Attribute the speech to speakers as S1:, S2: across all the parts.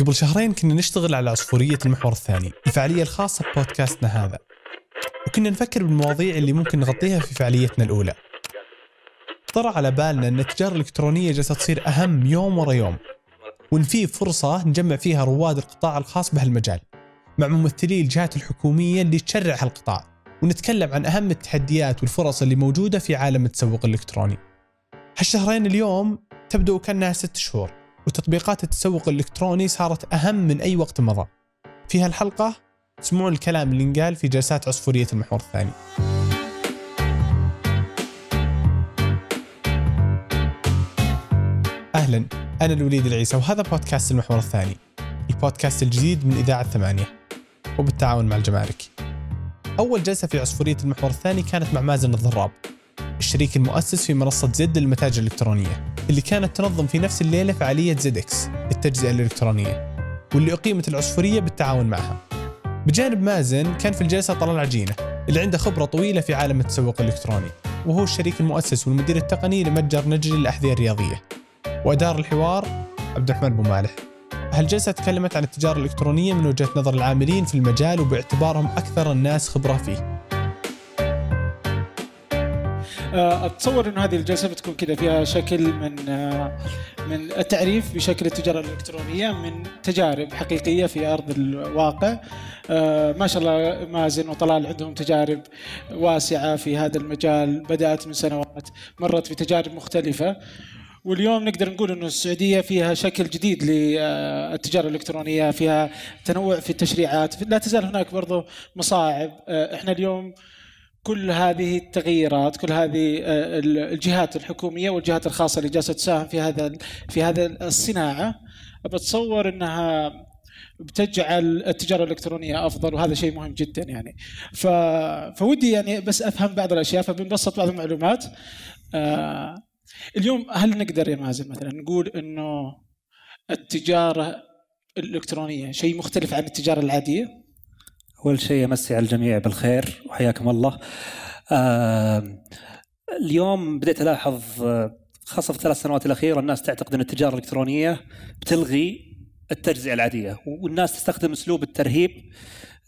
S1: قبل شهرين كنا نشتغل على عصفورية المحور الثاني الفعالية الخاصة ببودكاستنا هذا وكنا نفكر بالمواضيع اللي ممكن نغطيها في فعاليتنا الأولى طرأ على بالنا أن التجارة الإلكترونية جالسة تصير أهم يوم ورا يوم وإن في فرصة نجمع فيها رواد القطاع الخاص بهالمجال مع ممثلي الجهات الحكومية اللي تشرع هالقطاع ونتكلم عن أهم التحديات والفرص اللي موجودة في عالم التسوق الإلكتروني هالشهرين اليوم تبدو كأنها ست شهور وتطبيقات التسوق الإلكتروني صارت أهم من أي وقت مضى في هالحلقة تسمعون الكلام اللي انقال في جلسات عصفورية المحور الثاني أهلا أنا الوليد العيسى وهذا بودكاست المحور الثاني البودكاست الجديد من إذاعة ثمانية وبالتعاون مع الجمارك أول جلسة في عصفورية المحور الثاني كانت مع مازن الضراب الشريك المؤسس في منصة زد للمتاجر الإلكترونية اللي كانت تنظم في نفس الليلة فعالية زدكس التجزئة الإلكترونية واللي أقيمت العصفورية بالتعاون معها بجانب مازن كان في الجلسة طلال عجينة اللي عنده خبرة طويلة في عالم التسوق الإلكتروني وهو الشريك المؤسس والمدير التقني لمتجر نجل للأحذية الرياضية وأدار الحوار عبد الرحمن أبو مالح هالجلسة تكلمت عن التجارة الإلكترونية من وجهة نظر العاملين في المجال وباعتبارهم أكثر الناس خبرة
S2: فيه آه، اتصور انه هذه الجلسه بتكون كذا فيها شكل من آه، من التعريف بشكل التجاره الالكترونيه من تجارب حقيقيه في ارض الواقع آه، ما شاء الله مازن وطلال عندهم تجارب واسعه في هذا المجال بدات من سنوات مرت بتجارب مختلفه واليوم نقدر نقول انه السعوديه فيها شكل جديد للتجاره الالكترونيه فيها تنوع في التشريعات لا تزال هناك برضه مصاعب احنا اليوم كل هذه التغييرات كل هذه آه، الجهات الحكوميه والجهات الخاصه اللي جالسه تساهم في هذا في هذا الصناعه بتصور انها بتجعل التجاره الالكترونيه افضل وهذا شيء مهم جدا يعني ف... فودي يعني بس افهم بعض الاشياء فبنبسط بعض المعلومات آه، اليوم هل نقدر يا مازن مثلا نقول انه التجاره الالكترونيه شيء مختلف عن التجاره العاديه؟
S3: أول شيء أمسي على الجميع بالخير وحياكم الله اليوم بديت ألاحظ آه، خاصة في الثلاث سنوات الأخيرة الناس تعتقد أن التجارة الإلكترونية بتلغي التجزئة العادية والناس تستخدم أسلوب الترهيب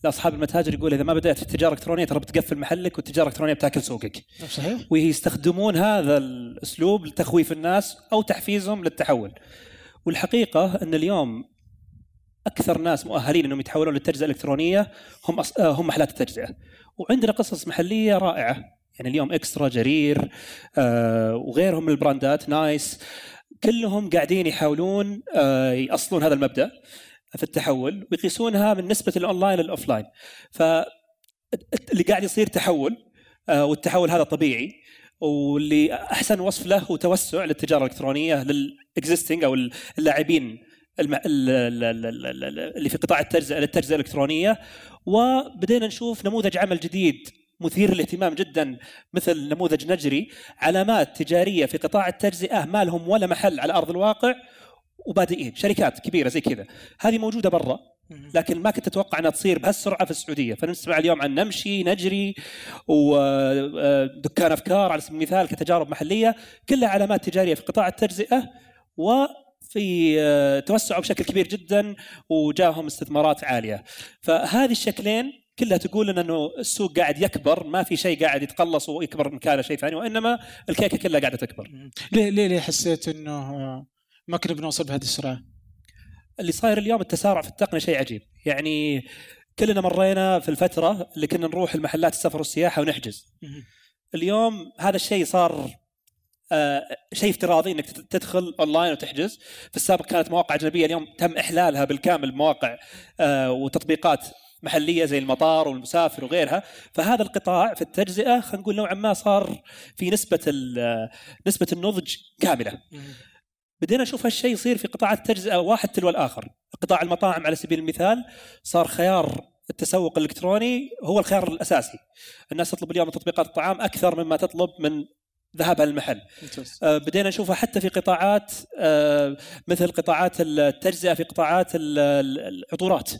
S3: لاصحاب المتاجر يقول اذا ما بدات في التجاره الالكترونيه ترى بتقفل محلك والتجاره الالكترونيه بتاكل سوقك. طيب، صحيح. ويستخدمون هذا الاسلوب لتخويف الناس او تحفيزهم للتحول. والحقيقه ان اليوم اكثر ناس مؤهلين انهم يتحولون للتجزئه الالكترونيه هم أص... آه، هم محلات التجزئه وعندنا قصص محليه رائعه يعني اليوم اكسترا جرير آه وغيرهم من البراندات نايس كلهم قاعدين يحاولون آه يأصلون هذا المبدا في التحول ويقيسونها من نسبه الاونلاين للاوفلاين ف اللي قاعد يصير تحول آه والتحول هذا طبيعي واللي احسن وصف له هو توسع للتجاره الالكترونيه للاكزيستنج او اللاعبين اللي في قطاع التجزئه للتجزئه الالكترونيه وبدينا نشوف نموذج عمل جديد مثير للاهتمام جدا مثل نموذج نجري علامات تجاريه في قطاع التجزئه آه، ما لهم ولا محل على ارض الواقع وبادئين شركات كبيره زي كذا هذه موجوده برا لكن ما كنت اتوقع انها تصير بهالسرعه في السعوديه فنسمع اليوم عن نمشي نجري ودكان آه، افكار على سبيل المثال كتجارب محليه كلها علامات تجاريه في قطاع التجزئه آه، و في آه، توسعوا بشكل كبير جدا وجاهم استثمارات عاليه فهذه الشكلين كلها تقول لنا انه السوق قاعد يكبر ما في شيء قاعد يتقلص ويكبر مكانه شيء ثاني وانما الكيكه كلها قاعده تكبر.
S2: ليه ليه ليه حسيت انه ما كنا بنوصل بهذه السرعه؟ اللي صاير اليوم
S3: التسارع في التقنيه شيء عجيب، يعني كلنا مرينا في الفتره اللي كنا نروح المحلات السفر والسياحه ونحجز. اليوم هذا الشيء صار آه، شيء افتراضي انك تدخل اونلاين وتحجز في السابق كانت مواقع اجنبيه اليوم تم احلالها بالكامل مواقع آه، وتطبيقات محليه زي المطار والمسافر وغيرها فهذا القطاع في التجزئه خلينا نقول نوعا ما صار في نسبه آه، نسبه النضج كامله بدينا نشوف هالشيء يصير في قطاعات التجزئه واحد تلو الاخر قطاع المطاعم على سبيل المثال صار خيار التسوق الالكتروني هو الخيار الاساسي الناس تطلب اليوم من تطبيقات الطعام اكثر مما تطلب من ذهب المحل آه، بدينا نشوفها حتى في قطاعات آه، مثل قطاعات التجزئه في قطاعات العطورات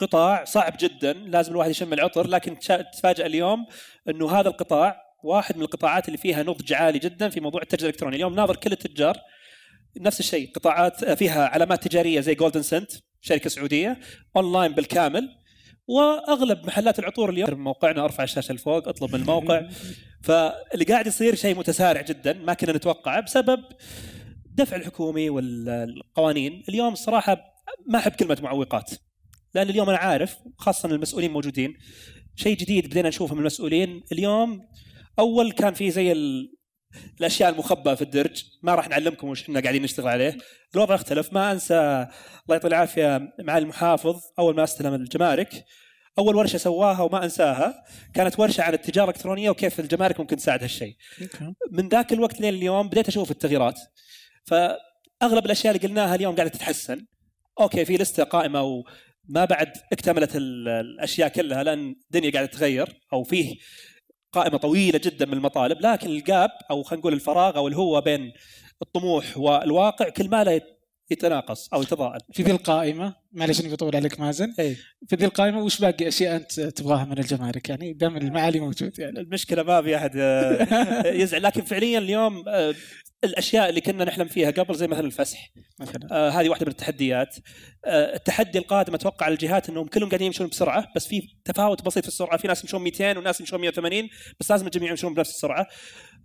S3: قطاع صعب جدا لازم الواحد يشم العطر لكن تفاجئ اليوم انه هذا القطاع واحد من القطاعات اللي فيها نضج عالي جدا في موضوع التجزئه الالكترونيه اليوم ناظر كل التجار نفس الشيء قطاعات فيها علامات تجاريه زي جولدن سنت شركه سعوديه اونلاين بالكامل واغلب محلات العطور اليوم موقعنا ارفع الشاشه لفوق اطلب من الموقع فاللي قاعد يصير شيء متسارع جدا ما كنا نتوقعه بسبب الدفع الحكومي والقوانين اليوم الصراحه ما احب كلمه معوقات لان اليوم انا عارف خاصه المسؤولين موجودين شيء جديد بدينا نشوفه من المسؤولين اليوم اول كان في زي الاشياء المخبأة في الدرج ما راح نعلمكم وش احنا قاعدين نشتغل عليه الوضع اختلف ما انسى الله يعطي العافيه معالي المحافظ اول ما استلم الجمارك اول ورشه سواها وما انساها كانت ورشه عن التجاره الالكترونيه وكيف الجمارك ممكن تساعد هالشيء من ذاك الوقت لين اليوم بديت اشوف التغييرات فاغلب الاشياء اللي قلناها اليوم قاعده تتحسن اوكي في لسته قائمه وما بعد اكتملت الاشياء كلها لان الدنيا قاعده تتغير او فيه قائمه طويله جدا من المطالب لكن الجاب او خلينا نقول الفراغ او الهوه بين الطموح والواقع كل ما لا يتناقص او يتضاءل في ذي
S2: القائمه معلش اني بطول عليك مازن أي. في ذي القائمه وش باقي اشياء انت تبغاها من الجمارك يعني دام المعالي موجود
S3: يعني المشكله ما في احد آه، يزعل لكن فعليا اليوم آه، الاشياء اللي كنا نحلم فيها قبل زي مثلا الفسح مثلا آه هذه واحده من التحديات آه التحدي القادم اتوقع الجهات انهم كلهم قاعدين يمشون بسرعه بس في تفاوت بسيط في السرعه في ناس يمشون 200 وناس يمشون 180 بس لازم الجميع يمشون بنفس السرعه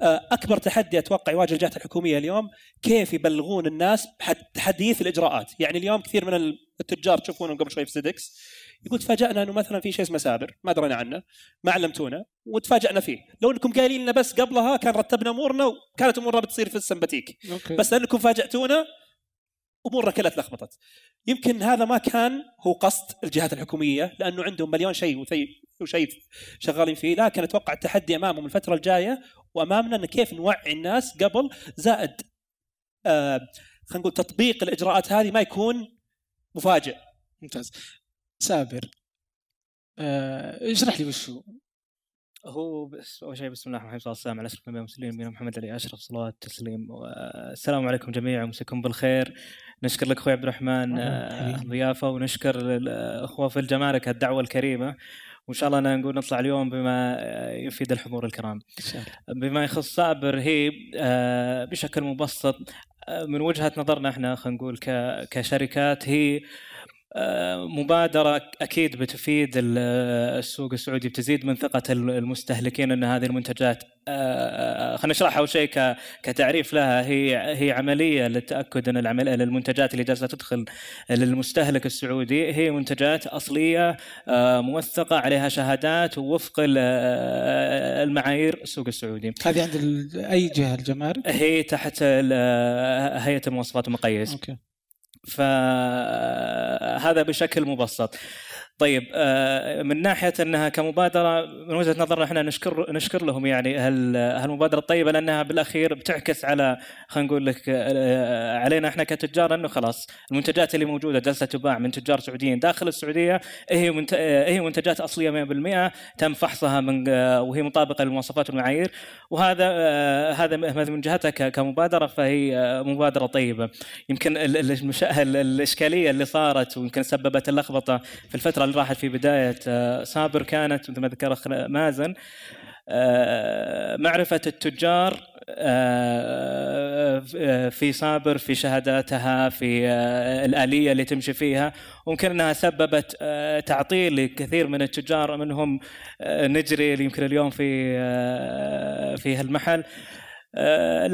S3: آه اكبر تحدي اتوقع يواجه الجهات الحكوميه اليوم كيف يبلغون الناس تحديث الاجراءات يعني اليوم كثير من التجار تشوفونهم قبل شوي في سيدكس يقول تفاجئنا انه مثلا في شيء اسمه سابر ما درينا عنه ما علمتونا وتفاجئنا فيه لو انكم قايلين لنا بس قبلها كان رتبنا امورنا وكانت امورنا بتصير في السمباتيك أوكي. بس لانكم فاجاتونا امورنا كلها تلخبطت يمكن هذا ما كان هو قصد الجهات الحكوميه لانه عندهم مليون شيء وشيء شغالين فيه لكن اتوقع التحدي امامهم الفتره الجايه وامامنا ان كيف نوعي الناس قبل زائد آه خلينا نقول تطبيق الاجراءات هذه ما يكون مفاجئ
S2: ممتاز سابر آه، اشرح لي وش هو
S4: هو بس اول شيء بسم الله الرحمن الرحيم والسلام على اشرف الانبياء والمرسلين نبينا محمد عليه اشرف صلوات التسليم والسلام عليكم جميعا ومساكم بالخير نشكر لك اخوي عبد الرحمن آه، ضيافه ونشكر الاخوه في الجمارك الدعوه الكريمه وان شاء الله نقول نطلع اليوم بما يفيد الحضور الكرام بما يخص سابر هي آه، بشكل مبسط آه، من وجهه نظرنا احنا خلينا نقول كشركات هي مبادرة أكيد بتفيد السوق السعودي بتزيد من ثقة المستهلكين أن هذه المنتجات آه، آه، خلينا نشرح أول شيء كتعريف لها هي هي عملية للتأكد أن العمل المنتجات اللي جالسة تدخل للمستهلك السعودي هي منتجات أصلية آه، موثقة عليها شهادات ووفق المعايير السوق السعودي. هذه عند
S2: أي جهة الجمارك؟ هي
S4: تحت هيئة المواصفات والمقاييس. أوكي. فهذا بشكل مبسط طيب آه، من ناحيه انها كمبادره من وجهه نظرنا احنا نشكر نشكر لهم يعني هالمبادره الطيبه لانها بالاخير بتعكس على خلينا نقول لك آه، آه، علينا احنا كتجار انه خلاص المنتجات اللي موجوده جالسه تباع من تجار سعوديين داخل السعوديه هي هي منتجات اصليه 100% تم فحصها من وهي مطابقه للمواصفات والمعايير وهذا هذا من جهتها كمبادره فهي مبادره طيبه يمكن الاشكاليه اللي صارت ويمكن سببت اللخبطه في الفتره اللي راحت في بدايه آه، صابر كانت مثل ما ذكر مازن آه، معرفة التجار آه، في صابر في شهاداتها في الآلية اللي تمشي فيها ممكن أنها سببت تعطيل لكثير من التجار منهم نجري اللي يمكن اليوم في في هالمحل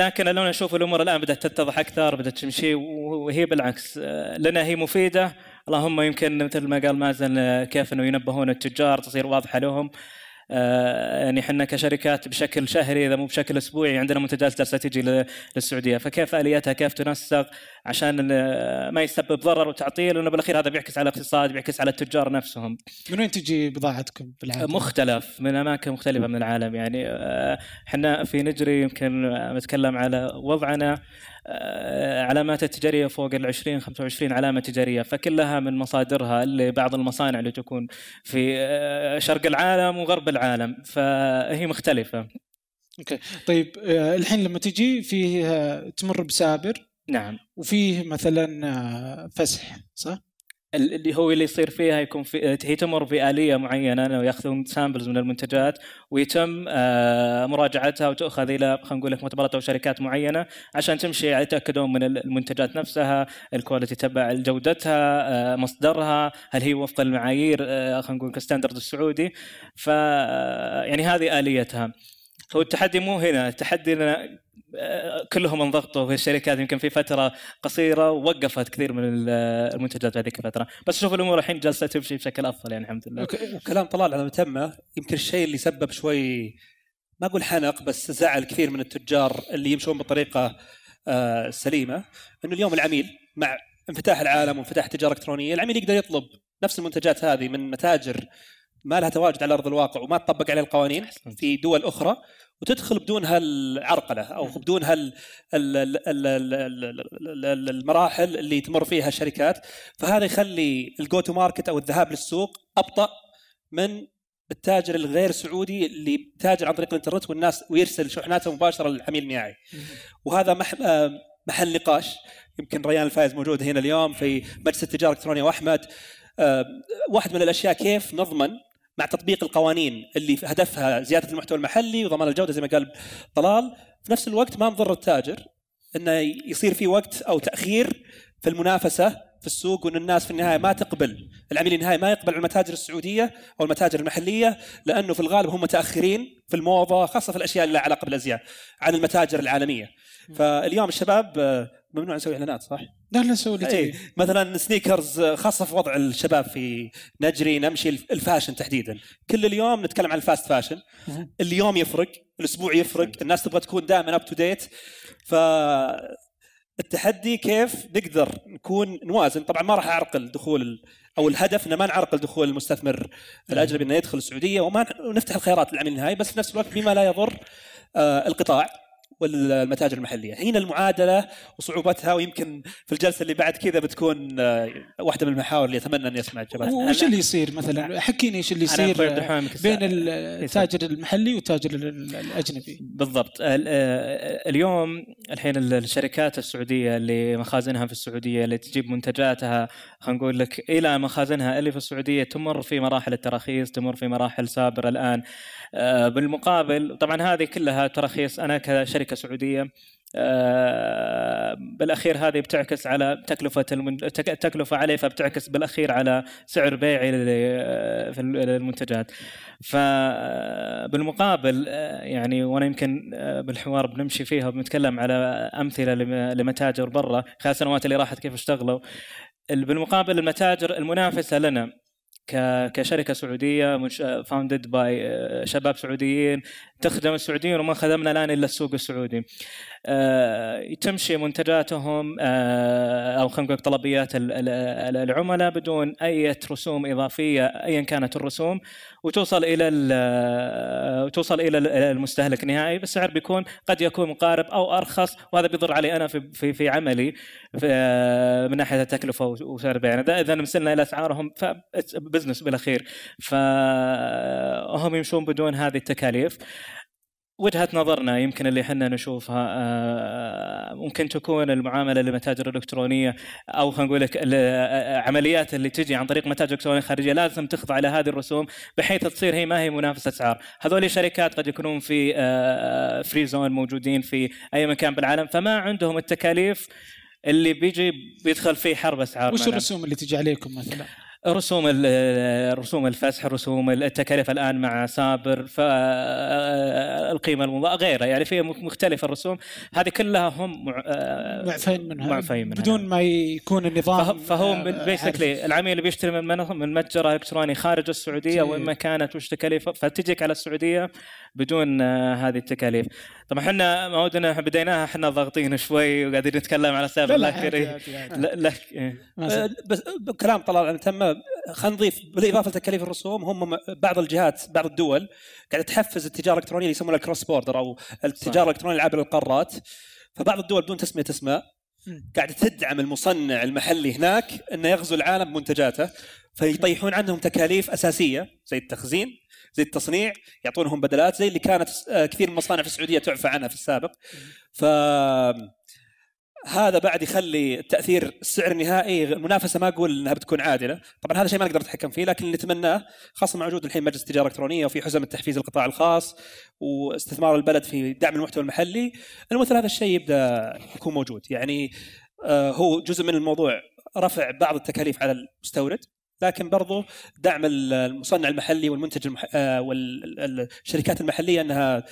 S4: لكن لو اشوف الامور الان بدات تتضح اكثر بدات تمشي وهي بالعكس لنا هي مفيده اللهم يمكن مثل ما قال مازن آه، كيف انه ينبهون التجار تصير واضحه لهم آه، يعني احنا كشركات بشكل شهري اذا مو بشكل اسبوعي عندنا منتجات جالسه تجي للسعوديه فكيف الياتها كيف تنسق عشان آه، ما يسبب ضرر وتعطيل لانه بالاخير هذا بيعكس على الاقتصاد بيعكس على التجار نفسهم. من وين تجي بضاعتكم بالعالم؟ مختلف من اماكن مختلفه من العالم يعني احنا في نجري يمكن بتكلم على وضعنا آه، علامات تجارية فوق ال 20 25 علامة تجارية فكلها من مصادرها اللي بعض المصانع اللي تكون في آه، شرق العالم وغرب العالم فهي مختلفة
S2: اوكي طيب آه، الحين لما تجي فيه تمر بسابر نعم وفيه مثلا فسح صح؟
S4: اللي هو اللي يصير فيها يكون في هي تمر بآلية معينة انه ياخذون سامبلز من المنتجات ويتم آه، مراجعتها وتؤخذ إلى خلينا نقول لك مؤتمرات أو شركات معينة عشان تمشي يتأكدون من المنتجات نفسها الكواليتي تبع جودتها آه، مصدرها هل هي وفق المعايير آه، خلينا نقول الستاندرد السعودي ف يعني هذه آليتها هو التحدي مو هنا التحدي لنا آه، كلهم انضغطوا في الشركات يمكن في فتره قصيره ووقفت كثير من آه، المنتجات هذيك الفتره
S3: بس شوف الامور الحين جالسه تمشي بشكل افضل يعني الحمد لله كلام طلال على متمه يمكن الشيء اللي سبب شوي ما اقول حنق بس زعل كثير من التجار اللي يمشون بطريقه آه، سليمه انه اليوم العميل مع انفتاح العالم وانفتاح التجاره الالكترونيه العميل يقدر يطلب نفس المنتجات هذه من متاجر ما لها تواجد على ارض الواقع وما تطبق عليه القوانين في دول اخرى وتدخل بدون هالعرقله او نعم. بدون هال المراحل اللي تمر فيها الشركات فهذا يخلي الجو تو ماركت او الذهاب للسوق ابطا من التاجر الغير سعودي اللي تاجر عن طريق الانترنت والناس ويرسل شحناته مباشره للعميل النهائي نعم. وهذا آه، محل نقاش يمكن ريان الفايز موجود هنا اليوم في مجلس التجاره الالكترونيه واحمد آه، واحد من الاشياء كيف نضمن مع تطبيق القوانين اللي هدفها زياده المحتوى المحلي وضمان الجوده زي ما قال طلال في نفس الوقت ما نضر التاجر انه يصير في وقت او تاخير في المنافسه في السوق وان الناس في النهايه ما تقبل العميل النهائي ما يقبل على المتاجر السعوديه او المتاجر المحليه لانه في الغالب هم متاخرين في الموضه خاصه في الاشياء اللي لها علاقه بالازياء عن المتاجر العالميه فاليوم الشباب آه، ممنوع نسوي اعلانات صح؟ لا لا نسوي اللي إيه، مثلا سنيكرز خاصه في وضع الشباب في نجري نمشي الفاشن تحديدا كل اليوم نتكلم عن الفاست فاشن اليوم يفرق الاسبوع يفرق الناس تبغى تكون دائما اب تو ديت ف التحدي كيف نقدر نكون نوازن طبعا ما راح اعرقل دخول او الهدف انه ما نعرقل دخول المستثمر الاجنبي انه يدخل السعوديه وما نفتح الخيارات للعميل النهائي بس في نفس الوقت بما لا يضر آه، القطاع والمتاجر المحليه، هنا المعادله وصعوبتها ويمكن في الجلسه اللي بعد كذا بتكون آه، واحده من المحاور اللي اتمنى اني اسمع الجبهات
S2: وش اللي يصير مثلا؟ حكيني ايش اللي يصير بين
S3: إيه،
S2: التاجر المحلي والتاجر الاجنبي.
S4: بالضبط آه، اليوم الحين الشركات السعوديه اللي مخازنها في السعوديه اللي تجيب منتجاتها خلينا نقول لك الى مخازنها اللي في السعوديه تمر في مراحل التراخيص، تمر في مراحل سابرة الان آه، بالمقابل طبعا هذه كلها تراخيص انا كشركه سعوديه آه، بالاخير هذه بتعكس على تكلفه التكلفه عليه فبتعكس بالاخير على سعر بيعي للمنتجات فبالمقابل آه، يعني وانا يمكن بالحوار بنمشي فيها وبنتكلم على امثله لمتاجر برا خلال السنوات اللي راحت كيف اشتغلوا بالمقابل المتاجر المنافسه لنا كشركه سعوديه فاوندد آه، باي شباب سعوديين تخدم السعوديين وما خدمنا الان الا السوق السعودي. آه، تمشي منتجاتهم آه، او خلينا نقول طلبيات العملاء بدون اي رسوم اضافيه ايا كانت الرسوم وتوصل الى آه، توصل الى المستهلك النهائي بالسعر بيكون قد يكون مقارب او ارخص وهذا بيضر علي انا في في, في عملي في من ناحيه التكلفه وسعر البيع يعني اذا وصلنا الى اسعارهم فبزنس بالاخير فهم يمشون بدون هذه التكاليف وجهه نظرنا يمكن اللي احنا نشوفها آه، ممكن تكون المعامله للمتاجر الالكترونيه او خلينا نقول لك العمليات آه، آه، اللي تجي عن طريق متاجر الكترونيه خارجيه لازم تخضع على هذه الرسوم بحيث تصير هي ما هي منافسه اسعار، هذول الشركات قد يكونون في فري زون موجودين في اي مكان بالعالم فما عندهم التكاليف اللي بيجي بيدخل فيه حرب اسعار وش الرسوم
S2: اللي تجي عليكم مثلا؟
S4: رسوم الرسوم الفسح رسوم التكاليف الان مع سابر فالقيمه المضاءه غيره يعني في مختلف الرسوم هذه كلها هم
S2: معفين منها معفين منها بدون ما يكون النظام فهو بيسكلي آه،
S4: العميل اللي بيشتري من من متجر الكتروني خارج السعوديه وين ما كانت وش تكاليف فتجيك على السعوديه بدون آه، هذه التكاليف طبعا احنا ما ودنا بديناها احنا ضاغطين شوي وقاعدين نتكلم على سابر لا إيه، إيه.
S3: آه، بس كلام طلال تم خلينا نضيف بالاضافه لتكاليف الرسوم هم بعض الجهات بعض الدول قاعده تحفز التجاره الالكترونيه اللي يسمونها الكروس بوردر او التجاره الالكترونيه العابره القارات فبعض الدول بدون تسميه اسماء قاعده تدعم المصنع المحلي هناك انه يغزو العالم بمنتجاته فيطيحون عنهم تكاليف اساسيه زي التخزين زي التصنيع يعطونهم بدلات زي اللي كانت آه، كثير من المصانع في السعوديه تعفى عنها في السابق ف هذا بعد يخلي تاثير السعر النهائي المنافسه ما اقول انها بتكون عادله، طبعا هذا شيء ما نقدر نتحكم فيه لكن اللي نتمناه خاصه مع وجود الحين مجلس التجاره الالكترونيه وفي حزم التحفيز القطاع الخاص واستثمار البلد في دعم المحتوى المحلي، المثل هذا الشيء يبدا يكون موجود، يعني آه، هو جزء من الموضوع رفع بعض التكاليف على المستورد لكن برضو دعم المصنع المحلي والمنتج المح... آه، والشركات المحليه انها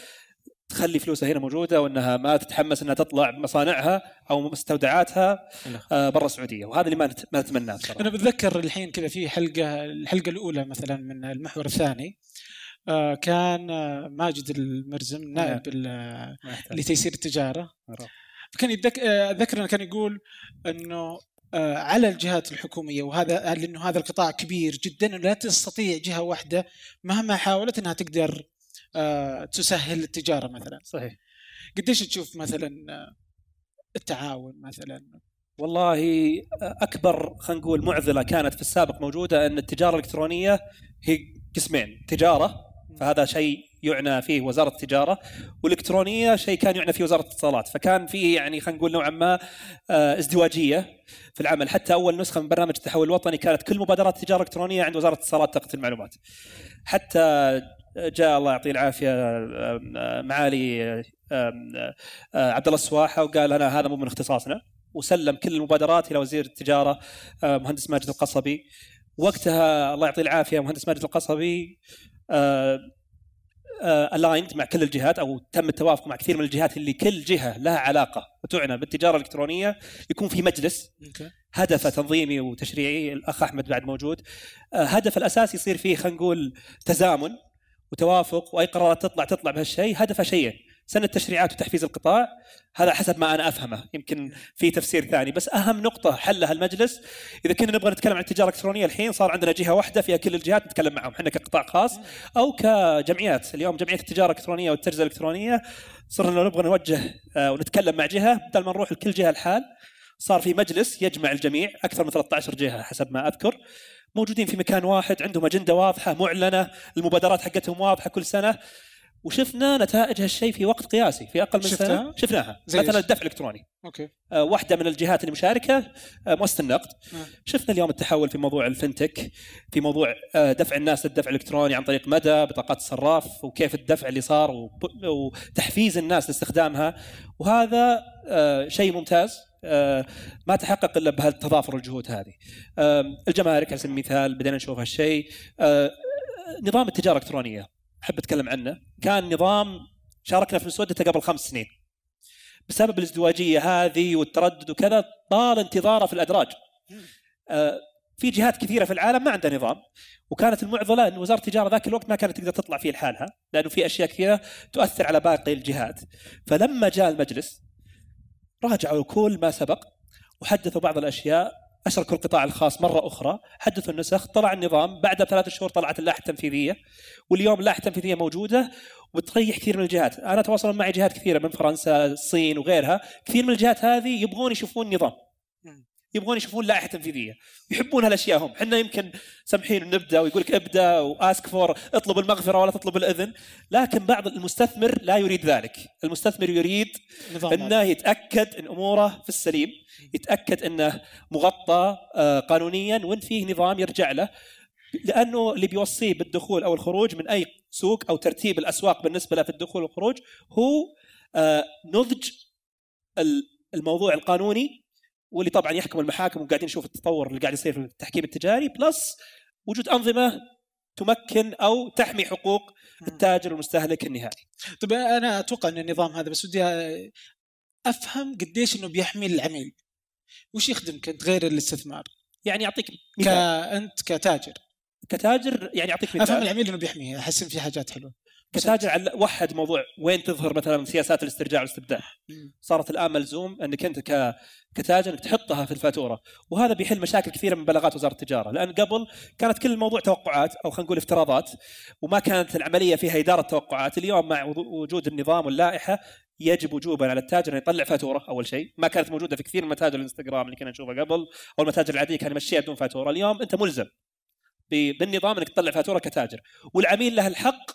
S3: تخلي فلوسها هنا موجوده وانها ما تتحمس انها تطلع بمصانعها او مستودعاتها نعم. آه، برا السعوديه وهذا اللي ما ما نتمناه
S2: انا بتذكر الحين كذا في حلقه الحلقه الاولى مثلا من المحور الثاني آه، كان آه، ماجد المرزم نعم. نائب لتيسير التجاره كان يتذكر اتذكر انه كان يقول انه على الجهات الحكوميه وهذا لانه هذا القطاع كبير جدا لا تستطيع جهه واحده مهما حاولت انها تقدر آه، تسهل التجاره مثلا صحيح قديش تشوف مثلا آه، التعاون مثلا
S3: والله آه، اكبر خلينا نقول معضله كانت في السابق موجوده ان التجاره الالكترونيه هي قسمين تجاره فهذا شيء يعنى فيه وزاره التجاره والالكترونيه شيء كان يعنى فيه وزاره الاتصالات فكان فيه يعني خلينا نقول نوعا ما ازدواجيه في العمل حتى اول نسخه من برنامج التحول الوطني كانت كل مبادرات التجاره الالكترونيه عند وزاره الاتصالات طاقه المعلومات حتى جاء الله يعطيه العافيه معالي آه، عبد الله السواحه وقال انا هذا مو من اختصاصنا وسلم كل المبادرات الى وزير التجاره آه، مهندس ماجد القصبي وقتها الله يعطيه العافيه مهندس ماجد القصبي الايند آه، مع كل الجهات او تم التوافق مع كثير من الجهات اللي كل جهه لها علاقه وتعنى بالتجاره الالكترونيه يكون في مجلس هدفه تنظيمي وتشريعي الاخ احمد بعد موجود هدفه الاساسي يصير فيه خلينا نقول تزامن وتوافق واي قرارات تطلع تطلع بهالشيء هدفها شيئين سن التشريعات وتحفيز القطاع هذا حسب ما انا افهمه يمكن في تفسير ثاني بس اهم نقطه حلها المجلس اذا كنا نبغى نتكلم عن التجاره الالكترونيه الحين صار عندنا جهه واحده فيها كل الجهات نتكلم معهم احنا كقطاع خاص او كجمعيات اليوم جمعيه التجاره الالكترونيه والتجزئه الالكترونيه صرنا نبغى نوجه آه، ونتكلم مع جهه بدل ما نروح لكل جهه الحال صار في مجلس يجمع الجميع اكثر من 13 جهه حسب ما اذكر موجودين في مكان واحد عندهم اجنده واضحه معلنه المبادرات حقتهم واضحه كل سنه وشفنا نتائج هالشيء في وقت قياسي في اقل من شفتها؟ سنه شفناها مثلا الدفع الالكتروني اوكي آه واحده من الجهات المشاركه آه مؤسسه النقد آه. شفنا اليوم التحول في موضوع الفنتك في موضوع آه دفع الناس للدفع الالكتروني عن طريق مدى بطاقات الصراف وكيف الدفع اللي صار وتحفيز الناس لاستخدامها وهذا آه شيء ممتاز آه، ما تحقق الا بهالتضافر الجهود هذه. الجمارك على سبيل المثال بدينا نشوف هالشيء. آه، نظام التجاره الالكترونيه احب اتكلم عنه، كان نظام شاركنا في مسودته قبل خمس سنين. بسبب الازدواجيه هذه والتردد وكذا طال انتظاره في الادراج. آه، في جهات كثيره في العالم ما عندها نظام وكانت المعضله ان وزاره التجاره ذاك الوقت ما كانت تقدر تطلع فيه لحالها لانه في اشياء كثيره تؤثر على باقي الجهات فلما جاء المجلس راجعوا كل ما سبق وحدثوا بعض الاشياء اشركوا القطاع الخاص مره اخرى حدثوا النسخ طلع النظام بعد ثلاث شهور طلعت اللائحه التنفيذيه واليوم اللائحه التنفيذيه موجوده وتريح كثير من الجهات انا تواصلوا معي جهات كثيره من فرنسا الصين وغيرها كثير من الجهات هذه يبغون يشوفون نظام يبغون يشوفون لائحه تنفيذيه يحبون هالاشياء هم احنا يمكن سمحين نبدا ويقول لك ابدا واسك فور اطلب المغفره ولا تطلب الاذن لكن بعض المستثمر لا يريد ذلك المستثمر يريد انه يتاكد ان اموره في السليم يتاكد انه مغطى آه، قانونيا وان فيه نظام يرجع له لانه اللي بيوصيه بالدخول او الخروج من اي سوق او ترتيب الاسواق بالنسبه له في الدخول والخروج هو آه، نضج الموضوع القانوني واللي طبعا يحكم المحاكم وقاعدين نشوف التطور اللي قاعد يصير في التحكيم التجاري بلس وجود انظمه تمكن او تحمي حقوق التاجر والمستهلك
S2: النهائي. طيب انا اتوقع ان النظام هذا بس ودي آه، افهم قديش انه بيحمي العميل. وش يخدمك انت غير الاستثمار؟ يعني يعطيك مثال كأنت كتاجر كتاجر يعني يعطيك مثال افهم العميل انه بيحميه احس في حاجات حلوه
S3: كتاجر وحد موضوع وين تظهر مثلا سياسات الاسترجاع والاستبدال صارت الان ملزوم انك انت كتاجر انك تحطها في الفاتوره وهذا بيحل مشاكل كثيره من بلاغات وزاره التجاره لان قبل كانت كل الموضوع توقعات او خلينا نقول افتراضات وما كانت العمليه فيها اداره توقعات اليوم مع وجود النظام واللائحه يجب وجوبا على التاجر انه يطلع فاتوره اول شيء، ما كانت موجوده في كثير من متاجر الانستغرام اللي كنا نشوفها قبل او المتاجر العاديه كان يمشيها بدون فاتوره، اليوم انت ملزم بالنظام انك تطلع فاتوره كتاجر، والعميل له الحق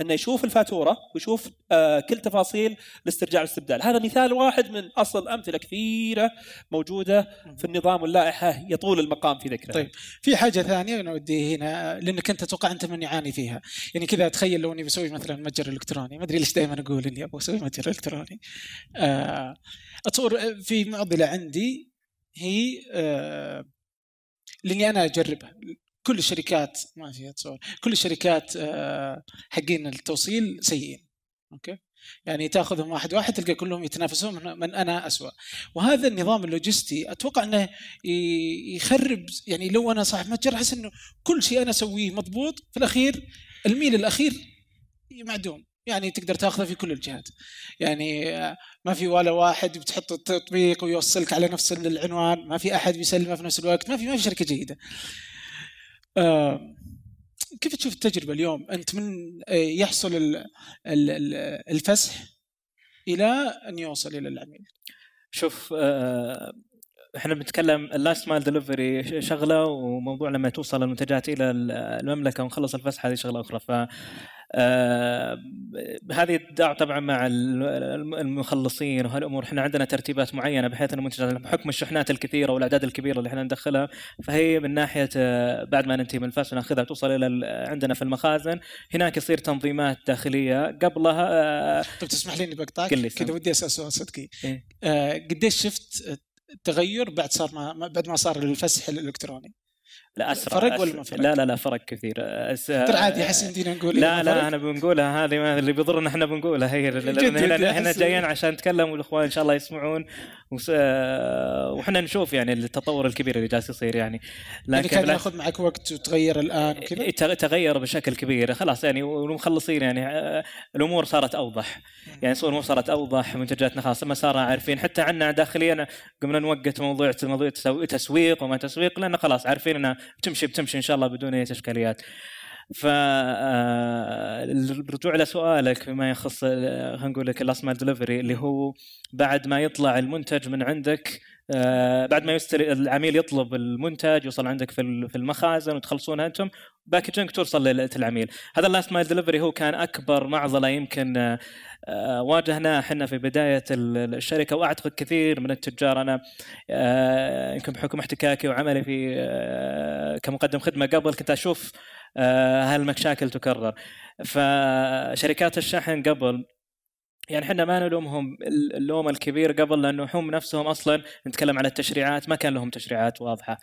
S3: انه يشوف الفاتوره ويشوف آه، كل تفاصيل الاسترجاع والاستبدال، هذا مثال واحد من اصل امثله
S2: كثيره موجوده في النظام واللائحه يطول المقام في ذكرها. طيب في حاجه ثانيه انا ودي هنا لانك انت اتوقع انت من يعاني فيها، يعني كذا اتخيل لو اني بسوي مثلا متجر الكتروني، ما ادري ليش دائما اقول اني ابغى اسوي متجر الكتروني. آه، اتصور في معضله عندي هي آه، لاني انا اجربها كل الشركات ما في تصور كل الشركات آه، حقين التوصيل سيئين اوكي يعني تاخذهم واحد واحد تلقى كلهم يتنافسون من انا اسوء وهذا النظام اللوجستي اتوقع انه يخرب يعني لو انا صاحب متجر احس انه كل شيء انا اسويه مضبوط في الاخير الميل الاخير معدوم يعني تقدر تاخذه في كل الجهات يعني آه، ما في ولا واحد بتحط التطبيق ويوصلك على نفس العنوان ما في احد بيسلمه في نفس الوقت ما في ما في شركه جيده آه، كيف تشوف التجربه اليوم انت من آه، يحصل الفسح الى ان يوصل الى العميل شوف
S4: آه، احنا بنتكلم اللاست مايل دليفري شغله وموضوع لما توصل المنتجات الى المملكه ونخلص الفسحه هذه شغله اخرى ف آه، هذه تدار طبعا مع المخلصين وهالامور احنا عندنا ترتيبات معينه بحيث ان المنتجات بحكم الشحنات الكثيره والاعداد الكبيره اللي احنا ندخلها فهي من ناحيه آه، بعد ما ننتهي من الفسحه ناخذها توصل الى عندنا في المخازن هناك يصير تنظيمات داخليه
S2: قبلها طب آه، طيب تسمح لي اني بقطعك كذا ودي اسال سؤال صدقي إيه؟ قديش شفت التغير بعد صار ما بعد ما صار الفسح الالكتروني لا اسرع فرق ولا ما فرق؟ لا
S4: لا لا فرق كثير أس... ترى عادي احس يمدينا
S2: نقول لا لا انا
S4: بنقولها هذه اللي بيضرنا احنا بنقولها هي احنا جايين عشان نتكلم والاخوان ان شاء الله يسمعون آه، وحنا نشوف يعني التطور الكبير اللي جالس يصير يعني, يعني لكن يعني كان ياخذ معك وقت وتغير الان وكذا إيه، تغير بشكل كبير خلاص يعني ومخلصين يعني آه، الامور صارت اوضح يعني الامور صارت اوضح منتجاتنا خلاص ما صار عارفين حتى عنا داخليا قمنا نوقت موضوع موضوع تسويق وما تسويق لان خلاص عارفين انها بتمشي بتمشي ان شاء الله بدون اي اشكاليات فالرجوع آه، لسؤالك فيما يخص خلينا نقول لك اللاست مايل دليفري اللي هو بعد ما يطلع المنتج من عندك آه، بعد ما يستلم العميل يطلب المنتج يوصل عندك في المخازن وتخلصونه انتم باكجينج توصل للعميل هذا اللاست مايل دليفري هو كان اكبر معضله يمكن آه، آه، واجهناه احنا في بدايه الشركه واعتقد كثير من التجار انا آه، يمكن بحكم احتكاكي وعملي في آه، كمقدم خدمه قبل كنت اشوف هالمشاكل تكرر فشركات الشحن قبل يعني احنا ما نلومهم اللوم الكبير قبل لانه هم نفسهم اصلا نتكلم على التشريعات ما كان لهم تشريعات واضحه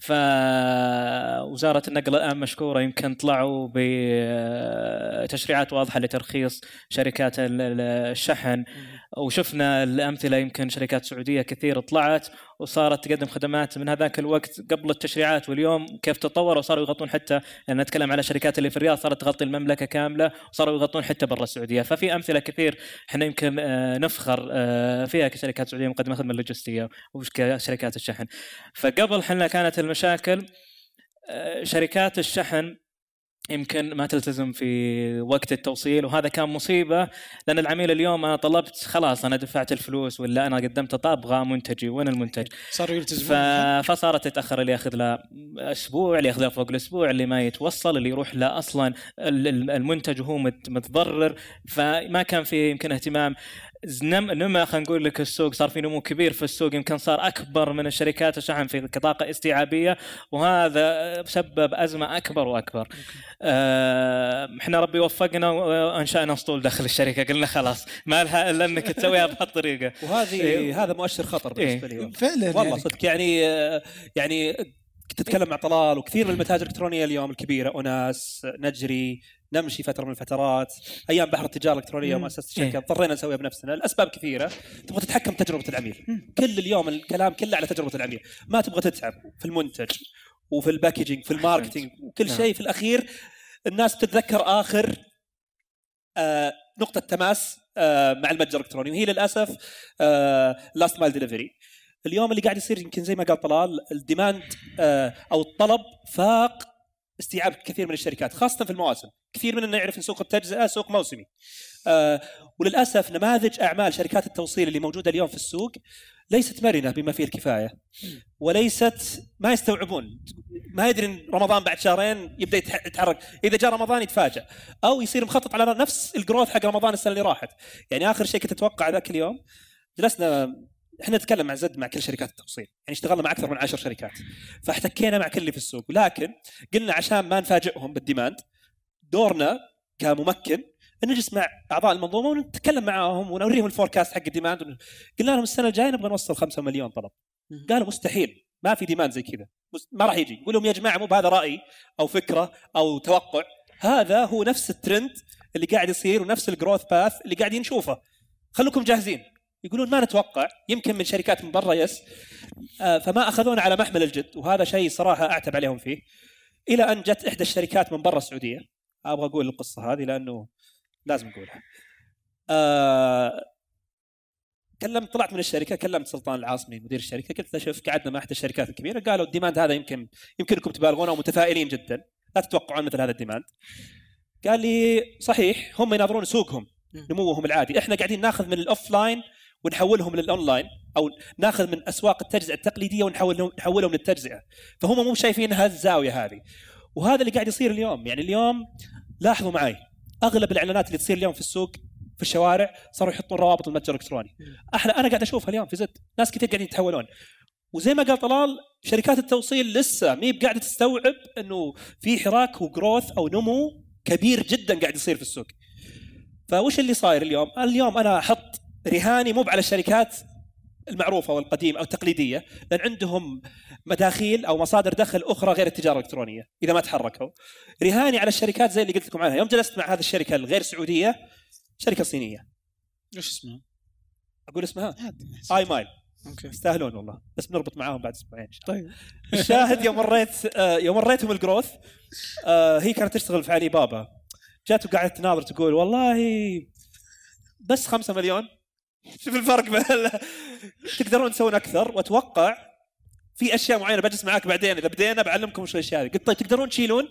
S4: فوزاره النقل الان مشكوره يمكن طلعوا بتشريعات آه، واضحه لترخيص شركات الشحن وشفنا الامثله يمكن شركات سعوديه كثير طلعت وصارت تقدم خدمات من هذاك الوقت قبل التشريعات واليوم كيف تطوروا وصاروا يغطون حتى لان يعني نتكلم على الشركات اللي في الرياض صارت تغطي المملكه كامله وصاروا يغطون حتى برا السعوديه ففي امثله كثير احنا يمكن آه، نفخر آه، فيها كشركات سعوديه مقدمه خدمه لوجستيه وكشركات الشحن فقبل احنا كانت المشاكل آه، شركات الشحن يمكن ما تلتزم في وقت التوصيل وهذا كان مصيبه لان العميل اليوم انا طلبت خلاص انا دفعت الفلوس ولا انا قدمت طابغة منتجي وين المنتج؟ صاروا يلتزمون فصارت تتاخر اللي ياخذ له اسبوع اللي ياخذ له فوق الاسبوع اللي ما يتوصل اللي يروح له اصلا المنتج وهو متضرر فما كان في يمكن اهتمام نما خلينا نقول لك السوق صار في نمو كبير في السوق يمكن صار اكبر من الشركات الشحن في كطاقه استيعابيه وهذا سبب ازمه اكبر واكبر. آه، احنا ربي وفقنا وانشانا آه، اسطول
S3: داخل الشركه قلنا خلاص ما لها الا انك تسويها بهالطريقه. وهذه إيه؟ هذا مؤشر خطر إيه. بالنسبه لي. فعلا والله يعني. صدق يعني آه، يعني كنت اتكلم مع طلال وكثير من المتاجر الالكترونيه اليوم الكبيره اناس نجري نمشي فتره من الفترات ايام بحر التجاره الالكترونيه وما اسست إيه. الشركه اضطرينا نسويها بنفسنا لاسباب كثيره تبغى تتحكم تجربه العميل كل اليوم الكلام كله على تجربه العميل ما تبغى تتعب في المنتج وفي الباكجينج في الماركتينج وكل نعم. شيء في الاخير الناس تتذكر اخر آه، نقطه تماس آه، مع المتجر الالكتروني وهي للاسف لاست مايل ديليفري اليوم اللي قاعد يصير يمكن زي ما قال طلال الديماند آه، او الطلب فاق استيعاب كثير من الشركات خاصه في المواسم كثير مننا يعرف ان سوق التجزئه سوق موسمي آه وللاسف نماذج اعمال شركات التوصيل اللي موجوده اليوم في السوق ليست مرنه بما فيه الكفايه وليست ما يستوعبون ما يدري ان رمضان بعد شهرين يبدا يتحرك اذا جاء رمضان يتفاجئ او يصير مخطط على نفس الجروث حق رمضان السنه اللي راحت يعني اخر شيء كنت اتوقع ذاك اليوم جلسنا احنا نتكلم مع زد مع كل شركات التوصيل يعني اشتغلنا مع اكثر من عشر شركات فاحتكينا مع كل اللي في السوق لكن قلنا عشان ما نفاجئهم بالديماند دورنا كممكن نجلس مع اعضاء المنظومه ونتكلم معاهم ونوريهم الفوركاست حق الديماند قلنا لهم السنه الجايه نبغى نوصل 5 مليون طلب قالوا مستحيل ما في ديماند زي كذا ما راح يجي نقول لهم يا جماعه مو بهذا راي او فكره او توقع هذا هو نفس الترند اللي قاعد يصير ونفس الجروث باث اللي قاعدين نشوفه خلوكم جاهزين يقولون ما نتوقع يمكن من شركات من برا يس آه، فما اخذونا على محمل الجد وهذا شيء صراحه اعتب عليهم فيه الى ان جت احدى الشركات من برا السعوديه ابغى اقول القصه هذه لانه لازم اقولها آه، كلمت طلعت من الشركه كلمت سلطان العاصمي مدير الشركه قلت له شوف قعدنا مع احدى الشركات الكبيره قالوا الديماند هذا يمكن يمكنكم تبالغون او متفائلين جدا لا تتوقعون مثل هذا الديماند قال لي صحيح هم يناظرون سوقهم نموهم العادي احنا قاعدين ناخذ من الاوف لاين ونحولهم للاونلاين او ناخذ من اسواق التجزئه التقليديه ونحولهم نحولهم للتجزئه فهم مو شايفين هذه الزاويه هذه وهذا اللي قاعد يصير اليوم يعني اليوم لاحظوا معي اغلب الاعلانات اللي تصير اليوم في السوق في الشوارع صاروا يحطون روابط المتجر الالكتروني احلى انا قاعد اشوفها اليوم في زد ناس كثير قاعدين يتحولون وزي ما قال طلال شركات التوصيل لسه ما قاعده تستوعب انه في حراك وجروث او نمو كبير جدا قاعد يصير في السوق فوش اللي صاير اليوم اليوم انا احط رهاني مو على الشركات المعروفه والقديمه او التقليديه لان عندهم مداخيل او مصادر دخل اخرى غير التجاره الالكترونيه اذا ما تحركوا رهاني على الشركات زي اللي قلت لكم عنها يوم جلست مع هذه الشركه الغير سعوديه شركه صينيه ايش اسمها؟ اقول اسمها اي مايل اوكي يستاهلون والله بس بنربط معاهم بعد اسبوعين ان شاء الله طيب الشاهد يوم مريت آه، يوم مريتهم الجروث آه، هي كانت تشتغل في علي بابا جات وقعدت تناظر تقول والله بس 5 مليون شوف الفرق بين تقدرون تسوون اكثر واتوقع في اشياء معينه بجلس معاك بعدين اذا بدينا بعلمكم شو الاشياء قلت طيب تقدرون تشيلون؟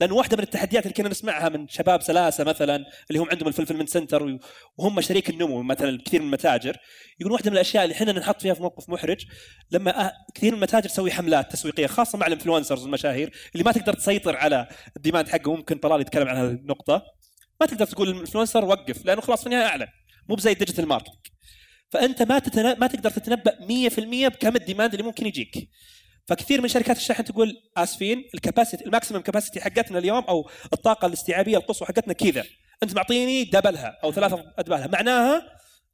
S3: لان واحده من التحديات اللي كنا نسمعها من شباب سلاسه مثلا اللي هم عندهم الفلفل من سنتر وهم شريك النمو مثلا كثير من المتاجر يقول واحده من الاشياء اللي احنا نحط فيها في موقف محرج لما أه، كثير من المتاجر تسوي حملات تسويقيه خاصه مع الانفلونسرز والمشاهير اللي ما تقدر تسيطر على الديماند حقه ممكن طلال يتكلم عن هذه النقطه ما تقدر تقول للانفلونسر وقف لانه خلاص في النهايه اعلن مو زي الديجيتال ماركتنج فانت ما ما تقدر تتنبا 100% بكم الديماند اللي ممكن يجيك فكثير من شركات الشحن تقول اسفين الكباسيتي الماكسيمم كباسيتي حقتنا اليوم او الطاقه الاستيعابيه القصوى حقتنا كذا انت معطيني دبلها او ثلاثه ادبالها معناها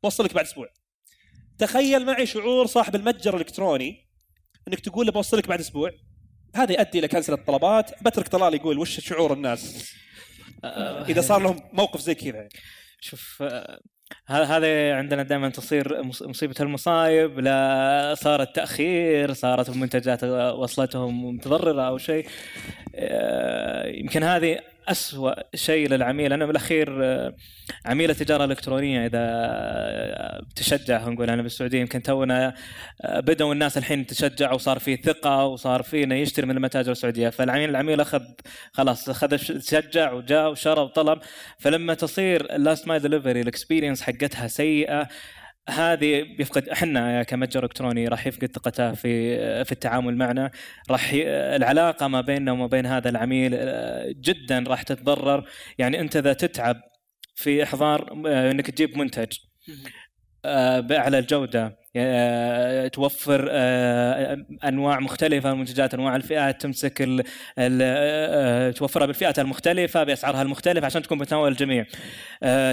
S3: بوصلك بعد اسبوع تخيل معي شعور صاحب المتجر الالكتروني انك تقول له بوصلك بعد اسبوع هذا يؤدي الى كنسل الطلبات بترك طلال يقول وش شعور الناس آه. اذا صار لهم موقف زي كذا يعني.
S4: شوف آه، هذا عندنا دائما تصير مصيبه المصايب لا صارت تاخير صارت المنتجات وصلتهم متضرره او شيء آه، يمكن هذه أسوأ شيء للعميل أنا بالأخير آه، عميل التجارة الإلكترونية إذا آه، تشجع نقول أنا بالسعودية يمكن تونا آه، بدأوا الناس الحين تشجع وصار في ثقة وصار في إنه يشتري من المتاجر السعودية فالعميل العميل أخذ خلاص أخذ تشجع وجاء وشرى وطلب فلما تصير اللاست مايل دليفري الإكسبيرينس حقتها سيئة هذه بيفقد احنا كمتجر الكتروني راح يفقد ثقته في في التعامل معنا راح ي... العلاقه ما بيننا وما بين هذا العميل آه، جدا راح تتضرر يعني انت اذا تتعب في احضار آه، انك تجيب منتج آه، باعلى الجوده آه، توفر آه، انواع مختلفه من المنتجات انواع الفئات تمسك الـ الـ آه، توفرها بالفئات المختلفه باسعارها المختلفه عشان تكون بتناول الجميع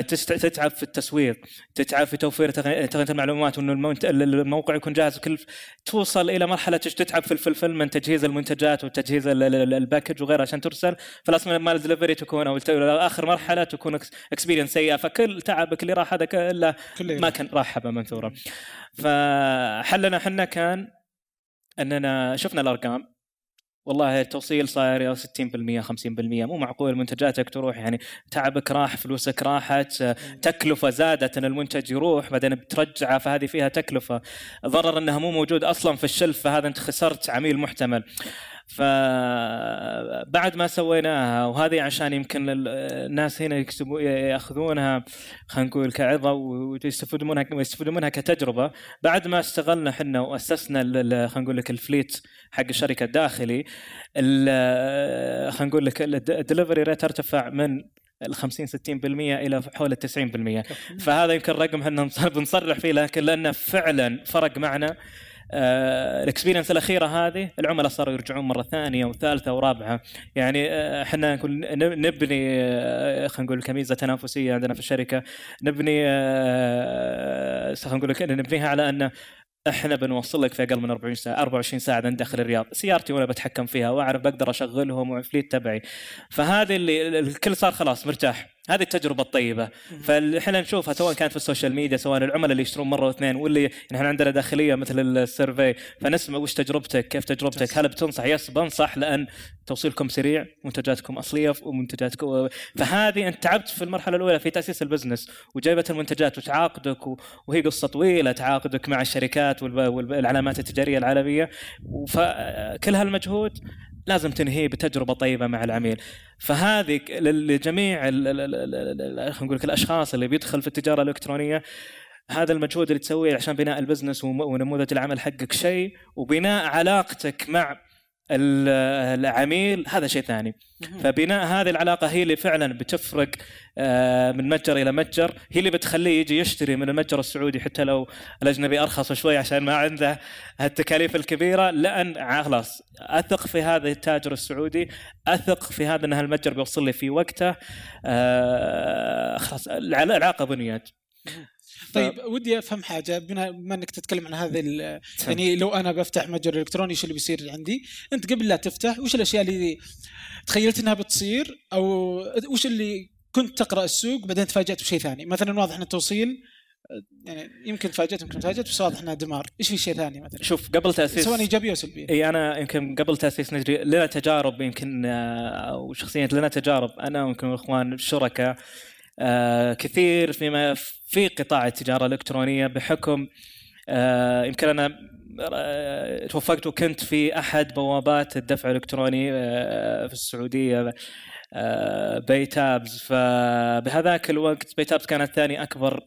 S4: تتعب في التسويق تتعب في توفير تقنيه المعلومات وانه الموقع يكون جاهز كل توصل الى مرحله تتعب في من تجهيز المنتجات وتجهيز الباكج وغيره عشان ترسل فلاست مال الدليفري تكون او اخر مرحله تكون اكسبيرينس سيئه فكل تعبك اللي راح هذا كله ما كان راح حبه منثوره فحلنا حنا كان اننا شفنا الارقام والله التوصيل صاير 60% 50% مو معقول منتجاتك تروح يعني تعبك راح فلوسك راحت تكلفه زادت ان المنتج يروح بعدين بترجعه فهذه فيها تكلفه ضرر انها مو موجود اصلا في الشلف فهذا انت خسرت عميل محتمل فبعد ما سويناها وهذه عشان يمكن الناس هنا يكتبوا ياخذونها خلينا نقول كعظه ويستفيدوا منها ويستفيدوا منها كتجربه بعد ما استغلنا احنا واسسنا خلينا نقول لك الفليت حق الشركه الداخلي خلينا نقول لك الدليفري ريت ارتفع من ال 50 60% الى حول ال 90% فهذا يمكن رقم احنا بنصرح فيه لكن لانه فعلا فرق معنا الاكسبيرينس آه، الاخيره هذه العملاء صاروا يرجعون مره ثانيه وثالثه ورابعه يعني آه، احنا نبني آه، خلينا نقول كميزه تنافسيه عندنا في الشركه نبني خلينا نقول نبنيها على ان احنا بنوصل لك في اقل من 40 ساعه 24 ساعه عند داخل الرياض سيارتي وانا بتحكم فيها واعرف بقدر اشغلهم وعفليت تبعي فهذه اللي الكل صار خلاص مرتاح هذه التجربة الطيبة فاحنا نشوفها سواء كانت في السوشيال ميديا سواء العملاء اللي يشترون مرة واثنين واللي احنا عندنا داخلية مثل السيرفي فنسمع وش تجربتك كيف تجربتك هل بتنصح يس بنصح لأن توصيلكم سريع منتجاتكم أصلية ومنتجاتكم فهذه أنت تعبت في المرحلة الأولى في تأسيس البزنس وجايبة المنتجات وتعاقدك وهي قصة طويلة تعاقدك مع الشركات والعلامات التجارية العالمية فكل هالمجهود لازم تنهيه بتجربه طيبه مع العميل فهذه لجميع خلينا نقول الاشخاص اللي بيدخل في التجاره الالكترونيه هذا المجهود اللي تسويه عشان بناء البزنس ونموذج العمل حقك شيء وبناء علاقتك مع العميل هذا شيء ثاني فبناء هذه العلاقه هي اللي فعلا بتفرق آه، من متجر الى متجر هي اللي بتخليه يجي يشتري من المتجر السعودي حتى لو الاجنبي ارخص شوي عشان ما عنده التكاليف الكبيره لان آه، خلاص اثق في هذا التاجر السعودي اثق في هذا ان المتجر بيوصل لي في وقته آه، خلاص العلاقه بنيت
S2: طيب ف... ودي افهم حاجه بما انك تتكلم عن هذا يعني لو انا بفتح متجر الكتروني ايش اللي بيصير عندي؟ انت قبل لا تفتح وش الاشياء اللي تخيلت انها بتصير او وش اللي كنت تقرا السوق بعدين تفاجات بشيء ثاني مثلا واضح ان التوصيل يعني يمكن تفاجات يمكن تفاجات بس واضح انها دمار، ايش في شيء ثاني
S4: مثلا؟ شوف قبل تاسيس سواء ايجابيه او سلبيه اي انا يمكن قبل تاسيس نجري لنا تجارب يمكن او آه، شخصيا لنا تجارب انا ويمكن الاخوان الشركاء آه، كثير فيما في قطاع التجاره الالكترونيه بحكم آه، يمكن انا آه، توفقت وكنت في احد بوابات الدفع الالكتروني في السعوديه بيتابز فبهذاك الوقت بيتابز كانت ثاني اكبر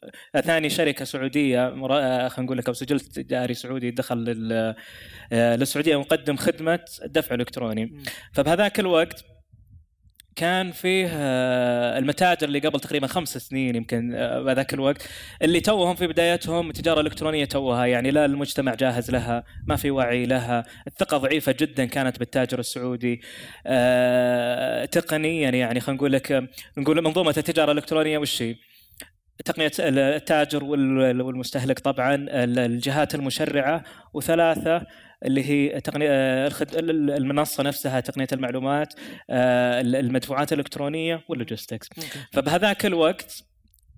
S4: ثاني شركه سعوديه خلينا نقول لك او سجل تجاري سعودي دخل للسعوديه مقدم خدمه الدفع الالكتروني فبهذاك الوقت كان فيه آه، المتاجر اللي قبل تقريبا خمس سنين يمكن بذاك آه، الوقت اللي توهم في بدايتهم التجاره الالكترونيه توها يعني لا المجتمع جاهز لها، ما في وعي لها، الثقه ضعيفه جدا كانت بالتاجر السعودي. آه، تقنيا يعني خلينا نقول لك نقول منظومه التجاره الالكترونيه وش هي؟ تقنيه التاجر والمستهلك طبعا الجهات المشرعه وثلاثه اللي هي تقنية آه، المنصه نفسها تقنيه المعلومات آه، المدفوعات الالكترونيه واللوجيستكس فبهذاك الوقت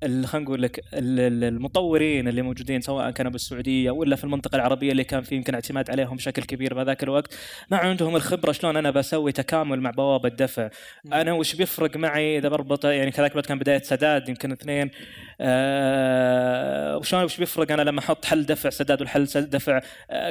S4: خلينا نقول لك المطورين اللي موجودين سواء كانوا بالسعوديه ولا في المنطقه العربيه اللي كان في يمكن اعتماد عليهم بشكل كبير بهذاك الوقت ما عندهم الخبره شلون انا بسوي تكامل مع بوابه دفع نعم. انا وش بيفرق معي اذا بربط يعني كذاك الوقت كان بدايه سداد يمكن اثنين آه وشلون وش بيفرق انا لما احط حل دفع سداد والحل دفع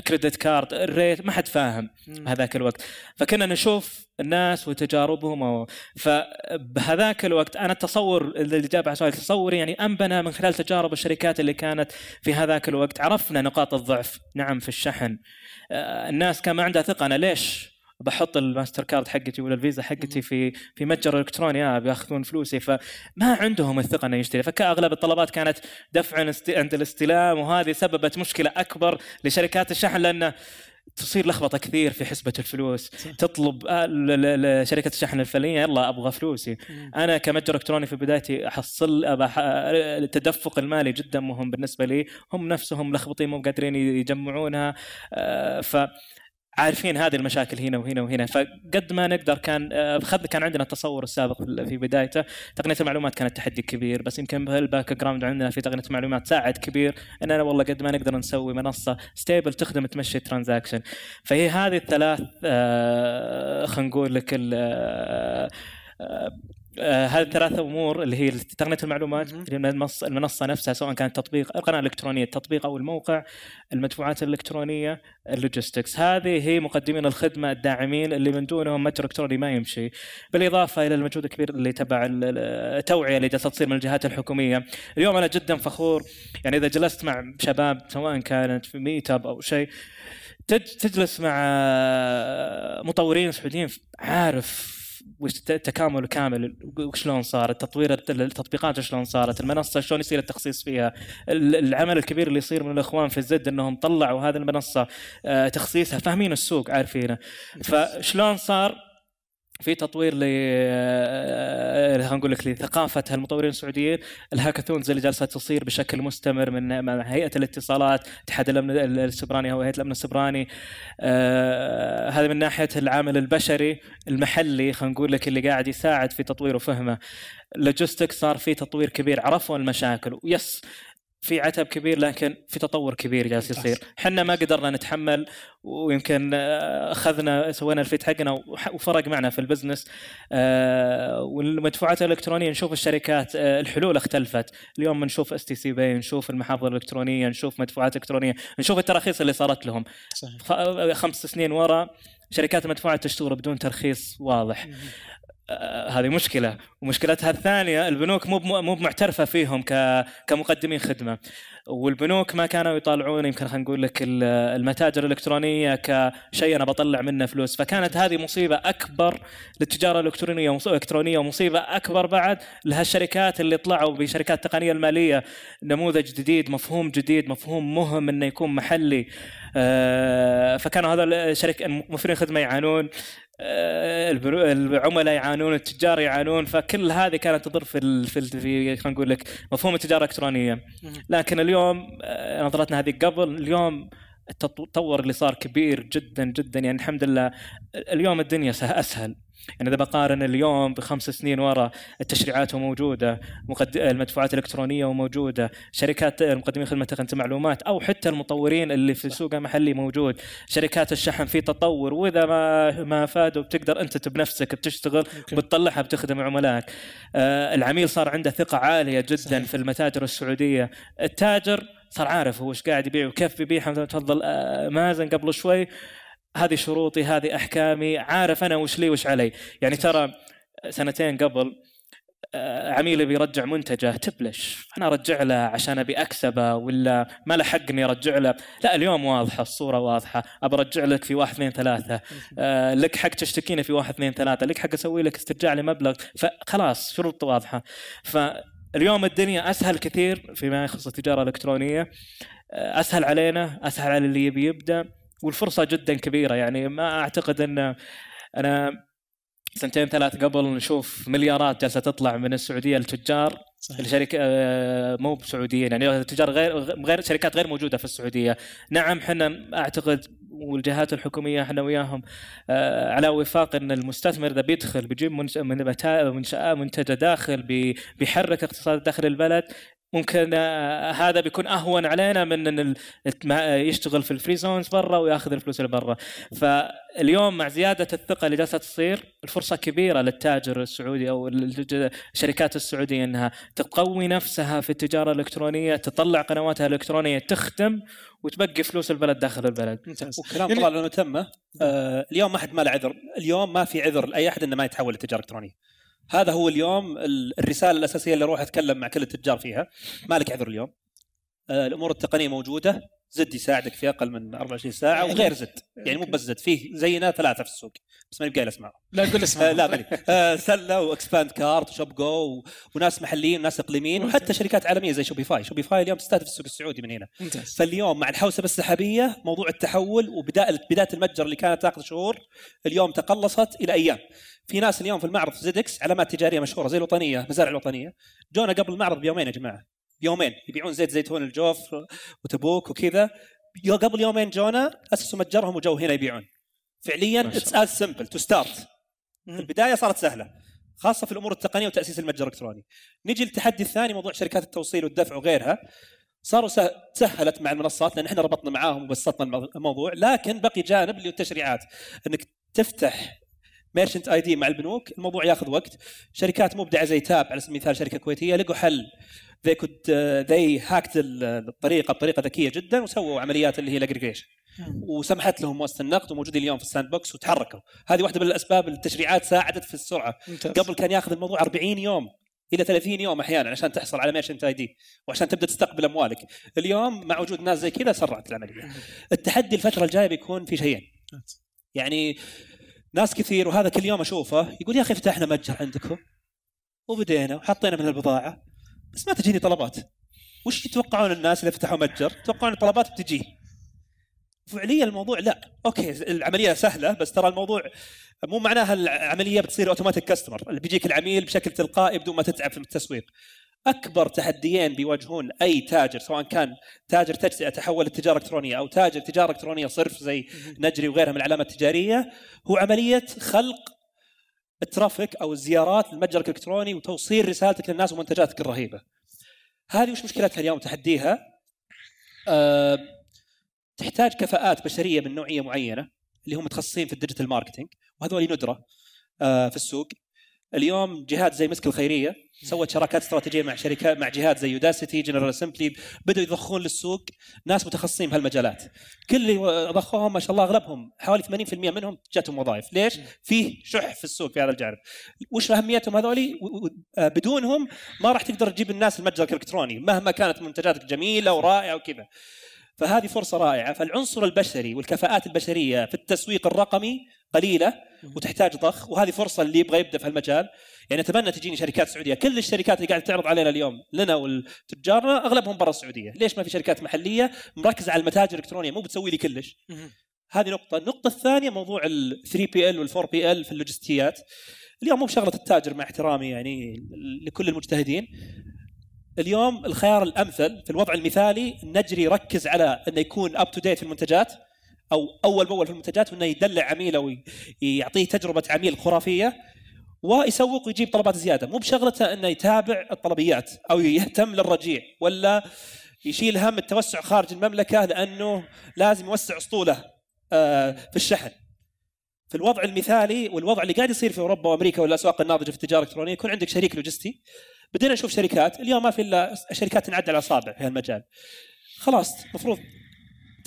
S4: كريدت آه، كارد الريت ما حد فاهم نعم. هذاك الوقت فكنا نشوف الناس وتجاربهم فبهذاك الوقت انا التصور اللي جاب على تصوري يعني انبنى من خلال تجارب الشركات اللي كانت في هذاك الوقت عرفنا نقاط الضعف نعم في الشحن آه، الناس كان ما عندها ثقه انا ليش بحط الماستر كارد حقتي ولا الفيزا حقتي في في متجر الكتروني آه بياخذون فلوسي فما عندهم الثقه انه يشتري فكاغلب الطلبات كانت دفع عند الاستلام وهذه سببت مشكله اكبر لشركات الشحن لانه تصير لخبطه كثير في حسبه الفلوس صح. تطلب آه، شركه الشحن الفلانيه يلا ابغى فلوسي مم. انا كمتجر الكتروني في بدايتي احصل التدفق آه، المالي جدا مهم بالنسبه لي هم نفسهم لخبطين مو قادرين يجمعونها آه، ف عارفين هذه المشاكل هنا وهنا وهنا فقد ما نقدر كان آه، كان عندنا التصور السابق في بدايته تقنيه المعلومات كانت تحدي كبير بس يمكن بالباك جراوند عندنا في تقنيه المعلومات ساعد كبير اننا والله قد ما نقدر نسوي منصه ستيبل تخدم تمشي الترانزاكشن فهي هذه الثلاث آه، خلينا نقول لك آه، آه، هذه ثلاثة امور اللي هي تقنيه المعلومات المنصه نفسها سواء كانت تطبيق القناه الالكترونيه التطبيق او الموقع المدفوعات الالكترونيه اللوجيستكس هذه هي مقدمين الخدمه الداعمين اللي من دونهم متجر الكتروني ما يمشي بالاضافه الى المجهود الكبير اللي تبع التوعيه اللي جالسه تصير من الجهات الحكوميه اليوم انا جدا فخور يعني اذا جلست مع شباب سواء كانت في ميت اب او شيء تجلس مع مطورين سعوديين عارف التكامل كامل وشلون صار التطوير التطبيقات شلون صارت المنصه شلون يصير التخصيص فيها العمل الكبير اللي يصير من الاخوان في الزد انهم طلعوا هذه المنصه آه، تخصيصها فاهمين السوق عارفينه نعم. فشلون صار في تطوير ل آه، خلينا نقول لك لثقافه المطورين السعوديين الهاكاثونز اللي جالسه تصير بشكل مستمر من مع هيئه الاتصالات اتحاد الامن السبراني او هيئه الامن السبراني آه هذا من ناحيه العامل البشري المحلي خلينا نقول لك اللي قاعد يساعد في تطوير وفهمه لوجيستيك صار في تطوير كبير عرفوا المشاكل ويس في عتب كبير لكن في تطور كبير جالس يصير احنا ما قدرنا نتحمل ويمكن اخذنا سوينا الفيت حقنا وفرق معنا في البزنس آه، والمدفوعات الالكترونيه نشوف الشركات آه، الحلول اختلفت اليوم نشوف اس تي سي باي نشوف المحافظ الالكترونيه نشوف مدفوعات الكترونيه نشوف التراخيص اللي صارت لهم صحيح. خمس سنين ورا شركات المدفوعات تشتغل بدون ترخيص واضح هذه مشكله ومشكلتها الثانيه البنوك مو مو معترفه فيهم كمقدمين خدمه والبنوك ما كانوا يطالعون يمكن خلينا نقول لك المتاجر الالكترونيه كشيء انا بطلع منه فلوس فكانت هذه مصيبه اكبر للتجاره الالكترونيه الالكترونيه ومصيبه اكبر بعد لهالشركات اللي طلعوا بشركات التقنيه الماليه نموذج جديد مفهوم جديد مفهوم مهم انه يكون محلي آه، فكانوا هذا الشركه مفرين خدمه يعانون آه، العملاء يعانون التجار يعانون فكل هذه كانت تضر في في خلينا نقول لك مفهوم التجاره الالكترونيه لكن اليوم آه، نظرتنا هذه قبل اليوم التطور اللي صار كبير جدا جدا يعني الحمد لله اليوم الدنيا اسهل يعني اذا بقارن اليوم بخمس سنين ورا التشريعات موجوده مقد... المدفوعات الالكترونيه وموجوده شركات المقدمين خدمه المعلومات او حتى المطورين اللي في السوق المحلي موجود شركات الشحن في تطور واذا ما ما فادوا بتقدر انت بنفسك بتشتغل وبتطلعها بتخدم عملائك آه العميل صار عنده ثقه عاليه جدا صحيح. في المتاجر السعوديه التاجر صار عارف هو ايش قاعد يبيع وكيف يبيع مثلا تفضل آه، مازن قبل شوي هذه شروطي هذه احكامي عارف انا وش لي وش علي يعني ترى سنتين قبل آه، عميلي بيرجع منتجه تبلش انا ارجع له عشان ابي اكسبه ولا ما له حق اني ارجع له لا اليوم واضحه الصوره واضحه ابى ارجع لك في واحد اثنين ثلاثه آه لك حق تشتكيني في واحد اثنين ثلاثه لك حق اسوي لك استرجاع لمبلغ فخلاص شروط واضحه ف اليوم الدنيا اسهل كثير فيما يخص التجاره الالكترونيه آه، اسهل علينا اسهل على اللي يبي يبدا والفرصه جدا كبيره يعني ما اعتقد ان انا سنتين ثلاث قبل نشوف مليارات جالسه تطلع من السعوديه للتجار صحيح. الشركة آه، مو بسعوديين يعني تجار غير غير شركات غير موجوده في السعوديه نعم احنا اعتقد والجهات الحكوميه احنا وياهم آه، على وفاق ان المستثمر اذا بيدخل بيجيب منتجه داخل بيحرك اقتصاد داخل البلد ممكن آه، هذا بيكون اهون علينا من ان يشتغل في الفري زونز برا وياخذ الفلوس اللي برا فاليوم مع زياده الثقه اللي جالسه تصير الفرصه كبيره للتاجر السعودي او الشركات السعوديه انها تقوي نفسها في التجاره الالكترونيه تطلع قنواتها الالكترونيه تخدم وتبقي فلوس البلد داخل البلد ممتاز وكلام يعني...
S3: تمه آه اليوم ما حد ما له عذر اليوم ما في عذر لاي احد انه ما يتحول لتجاره الكترونيه هذا هو اليوم الرساله الاساسيه اللي اروح اتكلم مع كل التجار فيها مالك عذر اليوم آه الامور التقنيه موجوده زد يساعدك في اقل من 24 ساعه يعني وغير زد يعني, يعني مو بس زد فيه زينا ثلاثه في السوق بس ماني بقايل اسمعهم لا قول اسمها لا بلي آه سله واكسباند كارت وشوب جو وناس محليين وناس اقليميين وحتى شركات عالميه زي شوبيفاي شوبيفاي اليوم تستهدف السوق السعودي من هنا ممتاز فاليوم مع الحوسبه السحابيه موضوع التحول وبدايه بدايه المتجر اللي كانت تاخذ شهور اليوم تقلصت الى ايام في ناس اليوم في المعرض في زدكس علامات تجاريه مشهوره زي الوطنيه مزارع الوطنيه جونا قبل المعرض بيومين يا جماعه يومين يبيعون زيت زيتون الجوف وتبوك وكذا قبل يومين جونا اسسوا متجرهم وجو هنا يبيعون فعليا اتس از سمبل تو ستارت البدايه صارت سهله خاصه في الامور التقنيه وتاسيس المتجر الالكتروني نجي للتحدي الثاني موضوع شركات التوصيل والدفع وغيرها صاروا سهلت مع المنصات لان احنا ربطنا معاهم وبسطنا الموضوع لكن بقي جانب اللي هو التشريعات انك تفتح ميرشنت اي دي مع البنوك الموضوع ياخذ وقت شركات مبدعه زي تاب على سبيل المثال شركه كويتيه لقوا حل they could uh, they hacked الطريقه بطريقه ذكيه جدا وسووا عمليات اللي هي الاجريجيشن نعم. وسمحت لهم مؤسسه النقد وموجود اليوم في الساند بوكس وتحركوا هذه واحده من الاسباب التشريعات ساعدت في السرعه ممتاز. قبل كان ياخذ الموضوع 40 يوم الى 30 يوم احيانا عشان تحصل على ميرشنت اي دي وعشان تبدا تستقبل اموالك اليوم مع وجود ناس زي كذا سرعت العمليه نعم. التحدي الفتره الجايه بيكون في شيئين يعني ناس كثير وهذا كل يوم اشوفه يقول يا اخي فتحنا متجر عندكم وبدينا وحطينا من البضاعه بس ما تجيني طلبات وش يتوقعون الناس اللي فتحوا متجر؟ يتوقعون الطلبات بتجي فعليا الموضوع لا اوكي العمليه سهله بس ترى الموضوع مو معناها العمليه بتصير اوتوماتيك كاستمر اللي بيجيك العميل بشكل تلقائي بدون ما تتعب في التسويق اكبر تحديين بيواجهون اي تاجر سواء كان تاجر تجزئه تحول لتجاره الكترونيه او تاجر تجاره الكترونيه صرف زي نجري وغيرها من العلامات التجاريه هو عمليه خلق الترافيك او الزيارات لمتجرك الالكتروني وتوصيل رسالتك للناس ومنتجاتك الرهيبه. هذه وش مشكلتها اليوم تحديها؟ أه تحتاج كفاءات بشريه من نوعيه معينه اللي هم متخصصين في الديجيتال ماركتينج وهذول ندره أه في السوق اليوم جهات زي مسك الخيريه سوت شراكات استراتيجيه مع شركات مع جهات زي يوداسيتي جنرال اسمبلي بداوا يضخون للسوق ناس متخصصين بهالمجالات كل اللي ضخوهم ما شاء الله اغلبهم حوالي 80% منهم جاتهم وظائف ليش فيه شح في السوق في هذا الجانب وش اهميتهم هذولي آه، بدونهم ما راح تقدر تجيب الناس المتجر الالكتروني مهما كانت منتجاتك جميله ورائعه وكذا فهذه فرصه رائعه فالعنصر البشري والكفاءات البشريه في التسويق الرقمي قليله وتحتاج ضخ وهذه فرصه اللي يبغى يبدا في المجال يعني اتمنى تجيني شركات سعوديه كل الشركات اللي قاعده تعرض علينا اليوم لنا وتجارنا اغلبهم برا السعوديه ليش ما في شركات محليه مركزه على المتاجر الالكترونيه مو بتسوي لي كلش هذه نقطة، النقطة الثانية موضوع ال 3 بي ال وال 4 بي ال في اللوجستيات. اليوم مو بشغلة التاجر مع احترامي يعني لكل المجتهدين. اليوم الخيار الامثل في الوضع المثالي نجري ركز على انه يكون اب تو ديت في المنتجات او اول باول في المنتجات وانه يدلع عميله ويعطيه تجربه عميل خرافيه ويسوق ويجيب طلبات زياده مو بشغلته انه يتابع الطلبيات او يهتم للرجيع ولا يشيل هم التوسع خارج المملكه لانه لازم يوسع اسطوله آه، في الشحن في الوضع المثالي والوضع اللي قاعد يصير في اوروبا وامريكا والاسواق الناضجه في التجاره الالكترونيه يكون عندك شريك لوجستي بدينا نشوف شركات اليوم ما في الا شركات تنعد على اصابع في هالمجال خلاص المفروض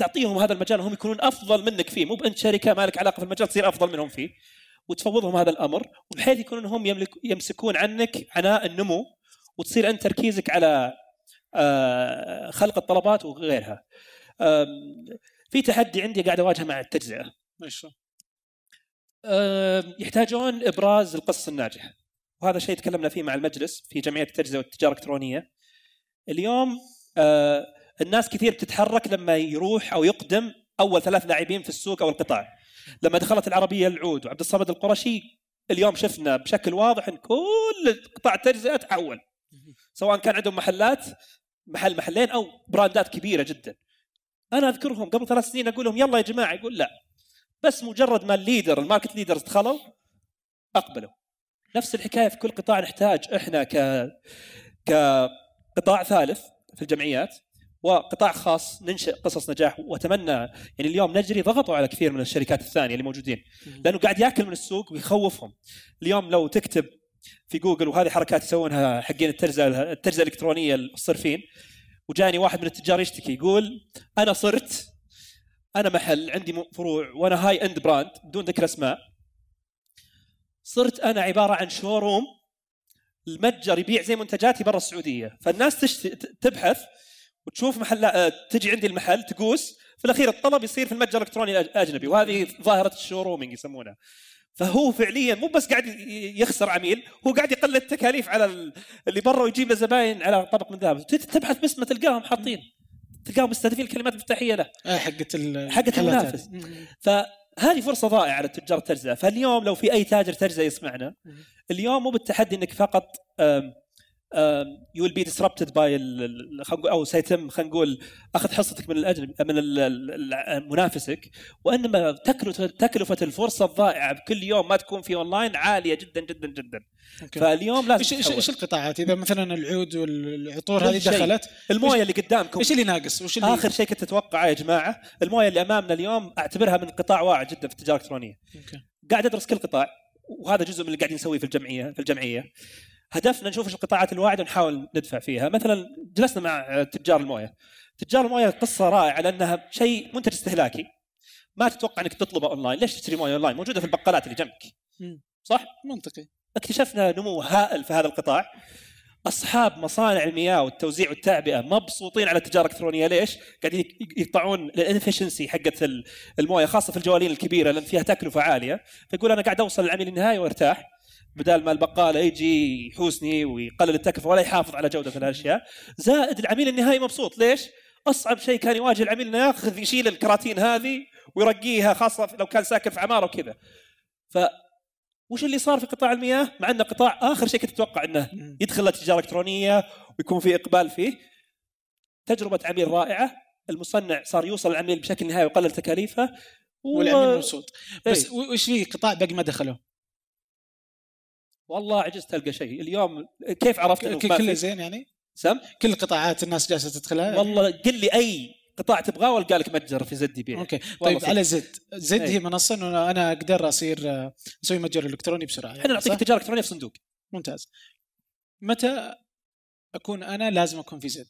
S3: تعطيهم هذا المجال هم يكونون افضل منك فيه مو بانت شركه مالك علاقه في المجال تصير افضل منهم فيه وتفوضهم هذا الامر وبحيث يكونون هم يملك يمسكون عنك عناء النمو وتصير انت تركيزك على آه، خلق الطلبات وغيرها في تحدي عندي قاعد اواجهه مع التجزئه يحتاجون ابراز القصه الناجحه وهذا شيء تكلمنا فيه مع المجلس في جمعيه التجزئه والتجاره الالكترونيه اليوم آه الناس كثير بتتحرك لما يروح او يقدم اول ثلاث لاعبين في السوق او القطاع لما دخلت العربيه العود وعبد الصمد القرشي اليوم شفنا بشكل واضح ان كل قطاع التجزئه تحول سواء كان عندهم محلات محل محلين او براندات كبيره جدا انا اذكرهم قبل ثلاث سنين اقول لهم يلا يا جماعه يقول لا بس مجرد ما الليدر الماركت ليدرز دخلوا اقبلوا نفس الحكايه في كل قطاع نحتاج احنا ك كقطاع ثالث في الجمعيات وقطاع خاص ننشئ قصص نجاح واتمنى يعني اليوم نجري ضغطوا على كثير من الشركات الثانيه اللي موجودين لانه قاعد ياكل من السوق ويخوفهم اليوم لو تكتب في جوجل وهذه حركات يسوونها حقين التجزئه التجزئه الالكترونيه الصرفين وجاني واحد من التجار يشتكي يقول انا صرت انا محل عندي فروع وانا هاي اند براند بدون ذكر اسماء صرت انا عباره عن شوروم المتجر يبيع زي منتجاتي برا السعوديه فالناس تشت... تبحث وتشوف محل آه، تجي عندي المحل تقوس في الاخير الطلب يصير في المتجر الالكتروني الاجنبي وهذه ظاهره الشورومينج يسمونها فهو فعليا مو بس قاعد يخسر عميل هو قاعد يقلل التكاليف على اللي برا ويجيب له زباين على طبق من ذهب تبحث بس ما تلقاهم حاطين تلقاهم مستهدفين الكلمات المفتاحيه له
S2: آه، حقت حقت المنافس
S3: فهذه فرصه ضائعه للتجار الترزه فاليوم لو في اي تاجر ترزه يسمعنا اليوم مو بالتحدي انك فقط يو ويل بي ديسربتد باي او سيتم خلينا نقول اخذ حصتك من الاجنبي من منافسك وانما تكلفه الفرصه الضائعه بكل يوم ما تكون في اونلاين عاليه جدا جدا جدا فاليوم لازم ايش
S2: ايش القطاعات اذا مثلا العود والعطور هذه دخلت
S3: المويه اللي قدامكم ايش اللي ناقص وش اللي اخر شيء كنت اتوقعه يا جماعه المويه اللي امامنا اليوم اعتبرها من قطاع واعي جدا في التجاره الالكترونيه قاعد ادرس كل قطاع وهذا جزء من اللي قاعدين نسويه في الجمعيه في الجمعيه هدفنا نشوف ايش القطاعات الواعده ونحاول ندفع فيها مثلا جلسنا مع تجار المويه تجار المويه قصه رائعه لانها شيء منتج استهلاكي ما تتوقع انك تطلبه اونلاين ليش تشتري مويه اونلاين موجوده في البقالات اللي جنبك صح منطقي اكتشفنا نمو هائل في هذا القطاع اصحاب مصانع المياه والتوزيع والتعبئه مبسوطين على التجاره الالكترونيه ليش؟ قاعدين يقطعون الانفشنسي حقت المويه خاصه في الجوالين الكبيره لان فيها تكلفه عاليه فيقول انا قاعد اوصل للعميل النهائي وارتاح بدال ما البقاله يجي يحوسني ويقلل التكلفه ولا يحافظ على جوده الاشياء زائد العميل النهائي مبسوط ليش؟ اصعب شيء كان يواجه العميل انه ياخذ يشيل الكراتين هذه ويرقيها خاصه لو كان ساكن في عماره وكذا ف وش اللي صار في قطاع المياه مع انه قطاع اخر شيء كنت اتوقع انه يدخل التجاره الالكترونيه ويكون في اقبال فيه تجربه عميل رائعه المصنع صار يوصل العميل بشكل نهائي ويقلل تكاليفه
S2: و... والعميل مبسوط بس إيه. وش في قطاع باقي ما دخله؟
S3: والله عجزت القى شيء اليوم كيف عرفت كل, كل زين يعني؟ سم؟ كل القطاعات
S2: الناس جالسه تدخلها والله قل لي اي قطاع تبغاه والقى لك متجر في زد يبيع اوكي طيب على زد زد هي إيه. منصه انه انا اقدر اصير آه، اسوي متجر الكتروني بسرعه يعني، احنا نعطيك تجاره الكترونيه في صندوق ممتاز متى اكون انا لازم اكون في زد؟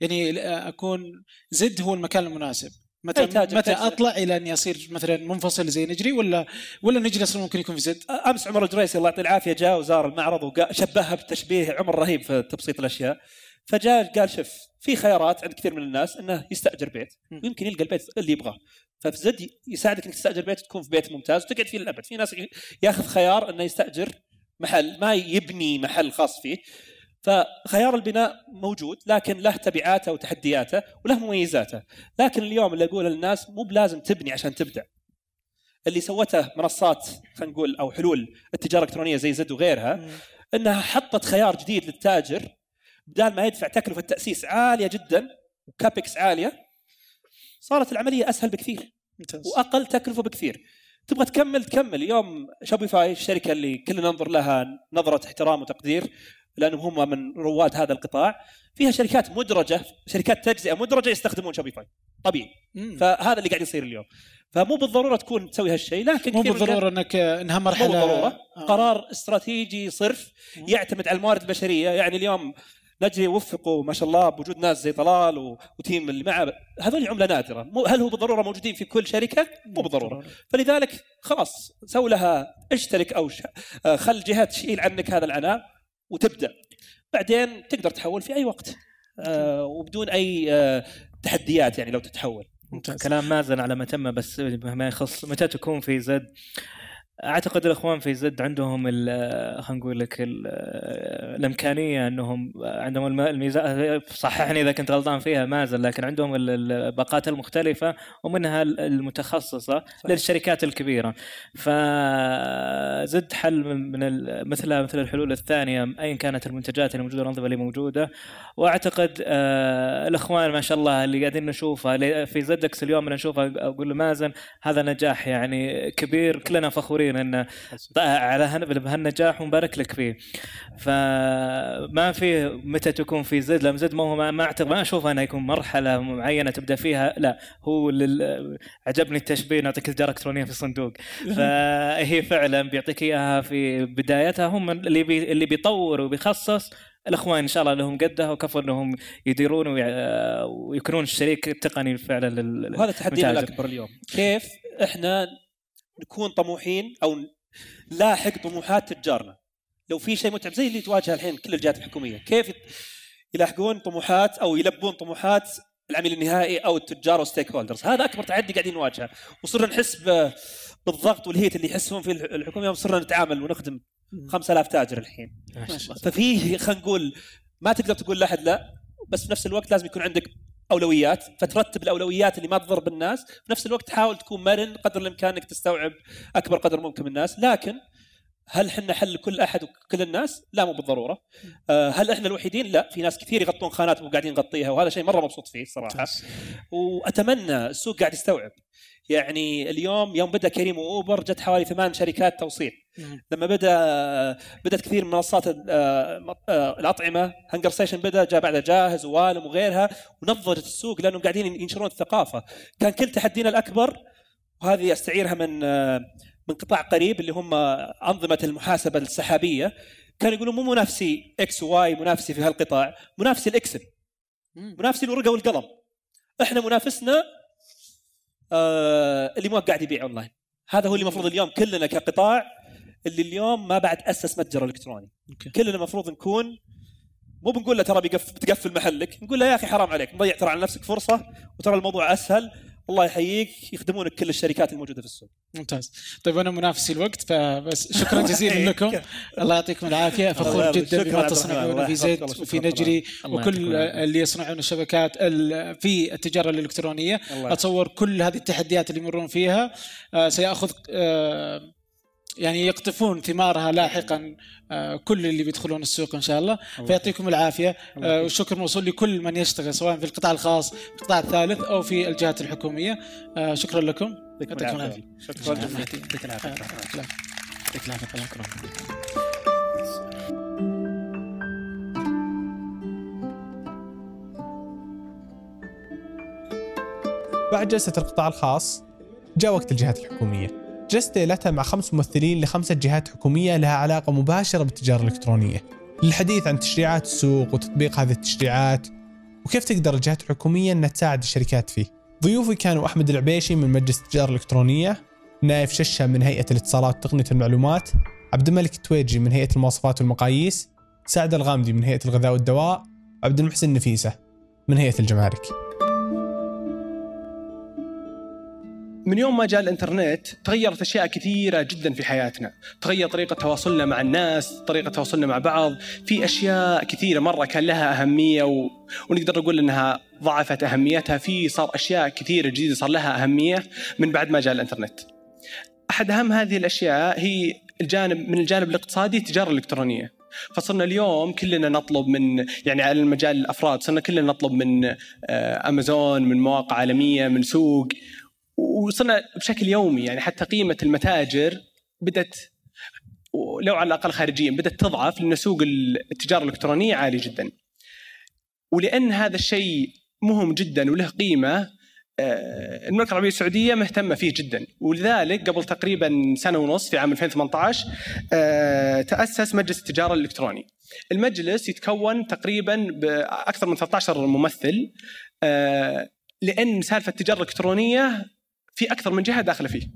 S2: يعني آه، اكون زد هو المكان المناسب متى متى اطلع الى ان يصير مثلا منفصل زي نجري ولا ولا نجلس ممكن يكون في زد امس عمر الجريسي الله يعطيه
S3: العافيه جاء وزار المعرض وشبهها بتشبيه عمر رهيب في تبسيط الاشياء فجاء قال شوف في خيارات عند كثير من الناس انه يستاجر بيت ويمكن يلقى البيت اللي يبغاه فزد يساعدك انك تستاجر بيت تكون في بيت ممتاز وتقعد فيه للابد في ناس ياخذ خيار انه يستاجر محل ما يبني محل خاص فيه فخيار البناء موجود لكن له تبعاته وتحدياته وله مميزاته لكن اليوم اللي اقول للناس مو بلازم تبني عشان تبدع اللي سوته منصات خلينا نقول او حلول التجاره الالكترونيه زي زد وغيرها انها حطت خيار جديد للتاجر بدال ما يدفع تكلفه تاسيس عاليه جدا وكابكس عاليه صارت العمليه اسهل بكثير ممتاز. واقل تكلفه بكثير تبغى تكمل تكمل اليوم شوبيفاي الشركه اللي كلنا ننظر لها نظره احترام وتقدير لانهم هم من رواد هذا القطاع فيها شركات مدرجه شركات تجزئه مدرجه يستخدمون شوبيفاي طبيعي فهذا اللي قاعد يصير اليوم فمو بالضروره تكون تسوي هالشيء لكن مو بالضروره انك انها مرحله مو بالضروره آه. قرار استراتيجي صرف يعتمد على الموارد البشريه يعني اليوم نجري وفقوا ما شاء الله بوجود ناس زي طلال و... وتيم اللي معه هذول عمله نادره مو هل هو بالضروره موجودين في كل شركه؟ مو بالضروره فلذلك خلاص سوي لها اشترك او ش... آه، خل جهه تشيل عنك هذا العناء وتبدا بعدين تقدر تحول في اي وقت آه وبدون اي آه تحديات يعني لو تتحول ممتاز. كلام مازن على ما تم بس
S4: ما يخص متى تكون في زد اعتقد الاخوان في زد عندهم خلينا نقول لك الامكانيه انهم عندهم الميزه صححني اذا كنت غلطان فيها مازن لكن عندهم الباقات المختلفه ومنها المتخصصه صحيح. للشركات الكبيره فزد حل من مثل مثل الحلول الثانيه ايا كانت المنتجات اللي موجوده الانظمه اللي موجوده واعتقد آه، الاخوان ما شاء الله اللي قاعدين نشوفها في زدكس اليوم اللي نشوفها اقول له مازن هذا نجاح يعني كبير كلنا فخورين كثير ان على هالنجاح ومبارك لك فيه فما في متى تكون في زد لم زد ما هو ما اعتقد ما اشوف انه يكون مرحله معينه تبدا فيها لا هو لل... عجبني التشبيه نعطيك تجاره الكترونيه في صندوق فهي فعلا بيعطيك اياها في بدايتها هم اللي بي... اللي بيطور وبيخصص الاخوان ان شاء الله لهم قدها وكفوا انهم يديرون ويكونون الشريك التقني فعلا لل... وهذا التحدي الاكبر اليوم
S3: كيف احنا نكون طموحين او نلاحق طموحات تجارنا لو في شيء متعب زي اللي تواجهه الحين كل الجهات الحكوميه كيف يلاحقون طموحات او يلبون طموحات العميل النهائي او التجار والستيك هولدرز هذا اكبر تعدي قاعدين نواجهه وصرنا نحس بالضغط والهيت اللي يحسون فيه الحكومه يوم صرنا نتعامل ونخدم 5000 تاجر الحين ما شاء الله ففي خلينا نقول ما تقدر تقول لاحد لا بس في نفس الوقت لازم يكون عندك اولويات فترتب الاولويات اللي ما تضر بالناس في نفس الوقت تحاول تكون مرن قدر الامكان انك تستوعب اكبر قدر ممكن من الناس لكن هل احنا حل كل احد وكل الناس؟ لا مو بالضروره. آه، هل احنا الوحيدين؟ لا، في ناس كثير يغطون خانات وقاعدين نغطيها وهذا شيء مره مبسوط فيه صراحه. واتمنى السوق قاعد يستوعب. يعني اليوم يوم بدا كريم واوبر جت حوالي ثمان شركات توصيل لما بدا بدات كثير من منصات آه، آه، الاطعمه هنجر ستيشن بدا جاء بعدها جاهز ووالم وغيرها ونضجت السوق لانهم قاعدين ينشرون الثقافه كان كل تحدينا الاكبر وهذه استعيرها من من قطاع قريب اللي هم انظمه المحاسبه السحابيه كانوا يقولون مو منافسي اكس واي منافسي في هالقطاع منافسي الاكسل منافسي الورقه والقلم احنا منافسنا آه اللي ما قاعد يبيع اونلاين هذا هو اللي المفروض اليوم كلنا كقطاع اللي اليوم ما بعد اسس متجر الكتروني okay. كلنا المفروض نكون مو بنقول له ترى بتقفل محلك نقول له يا اخي حرام عليك مضيع ترى على نفسك فرصه وترى الموضوع اسهل الله يحييك يخدمونك كل الشركات الموجوده في
S2: السوق. ممتاز. طيب انا منافسي الوقت فبس شكرا جزيلا إيه. لكم الله يعطيكم العافيه فخور جدا بما تصنعون في زيت وفي نجري وكل اللي يصنعون الشبكات في التجاره الالكترونيه اتصور كل هذه التحديات اللي يمرون فيها آه، سياخذ آه، يعني يقطفون ثمارها لاحقا آه، كل اللي بيدخلون السوق ان شاء الله فيعطيكم العافيه والشكر آه، موصول لكل من يشتغل سواء في القطاع الخاص في القطاع الثالث او في الجهات الحكوميه آه، شكرا لكم يعطيكم العافيه شكرا يعطيك العافيه يعطيك العافيه الله
S1: بعد جلسة القطاع الخاص جاء وقت الجهات الحكومية جلست ليلتها مع خمس ممثلين لخمسة جهات حكومية لها علاقة مباشرة بالتجارة الإلكترونية للحديث عن تشريعات السوق وتطبيق هذه التشريعات وكيف تقدر الجهات الحكومية أنها تساعد الشركات فيه ضيوفي كانوا أحمد العبيشي من مجلس التجارة الإلكترونية نايف ششة من هيئة الاتصالات وتقنية المعلومات عبد الملك التويجي من هيئة المواصفات والمقاييس سعد الغامدي من هيئة الغذاء والدواء عبد المحسن نفيسة من هيئة الجمارك من يوم ما جاء الانترنت تغيرت اشياء كثيره جدا في حياتنا، تغير طريقه تواصلنا مع الناس، طريقه تواصلنا مع بعض، في اشياء كثيره مره كان لها اهميه و... ونقدر نقول انها ضعفت اهميتها، في صار اشياء كثيره جديده صار لها اهميه من بعد ما جاء الانترنت. احد اهم هذه الاشياء هي الجانب من الجانب الاقتصادي التجاره الالكترونيه. فصرنا اليوم كلنا نطلب من يعني على المجال الافراد صرنا كلنا نطلب من آه، امازون من مواقع عالميه من سوق وصرنا بشكل يومي يعني حتى قيمه المتاجر بدات لو على الاقل خارجيا بدات تضعف لان سوق التجاره الالكترونيه عالي جدا. ولان هذا الشيء مهم جدا وله قيمه آه، المملكه العربيه السعوديه مهتمه فيه جدا ولذلك قبل تقريبا سنه ونص في عام 2018 آه، تاسس مجلس التجاره الالكتروني. المجلس يتكون تقريبا باكثر من 13 ممثل آه، لان سالفه التجاره الالكترونيه في اكثر من جهه داخله فيه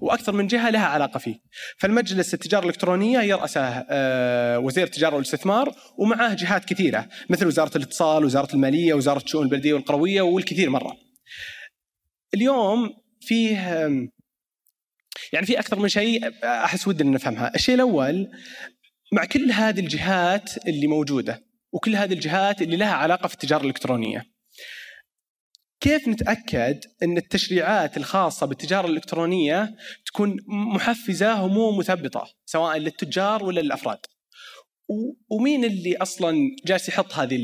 S1: واكثر من جهه لها علاقه فيه فالمجلس التجاره الالكترونيه يراسه آه، وزير التجاره والاستثمار ومعه جهات كثيره مثل وزاره الاتصال وزاره الماليه وزاره الشؤون البلديه والقرويه والكثير مره اليوم فيه يعني في اكثر من شيء احس ودنا نفهمها الشيء الاول مع كل هذه الجهات اللي موجوده وكل هذه الجهات اللي لها علاقه في التجاره الالكترونيه كيف نتاكد ان التشريعات الخاصه بالتجاره الالكترونيه تكون محفزه ومو مثبطه سواء للتجار ولا للافراد ومين اللي اصلا جالس يحط هذه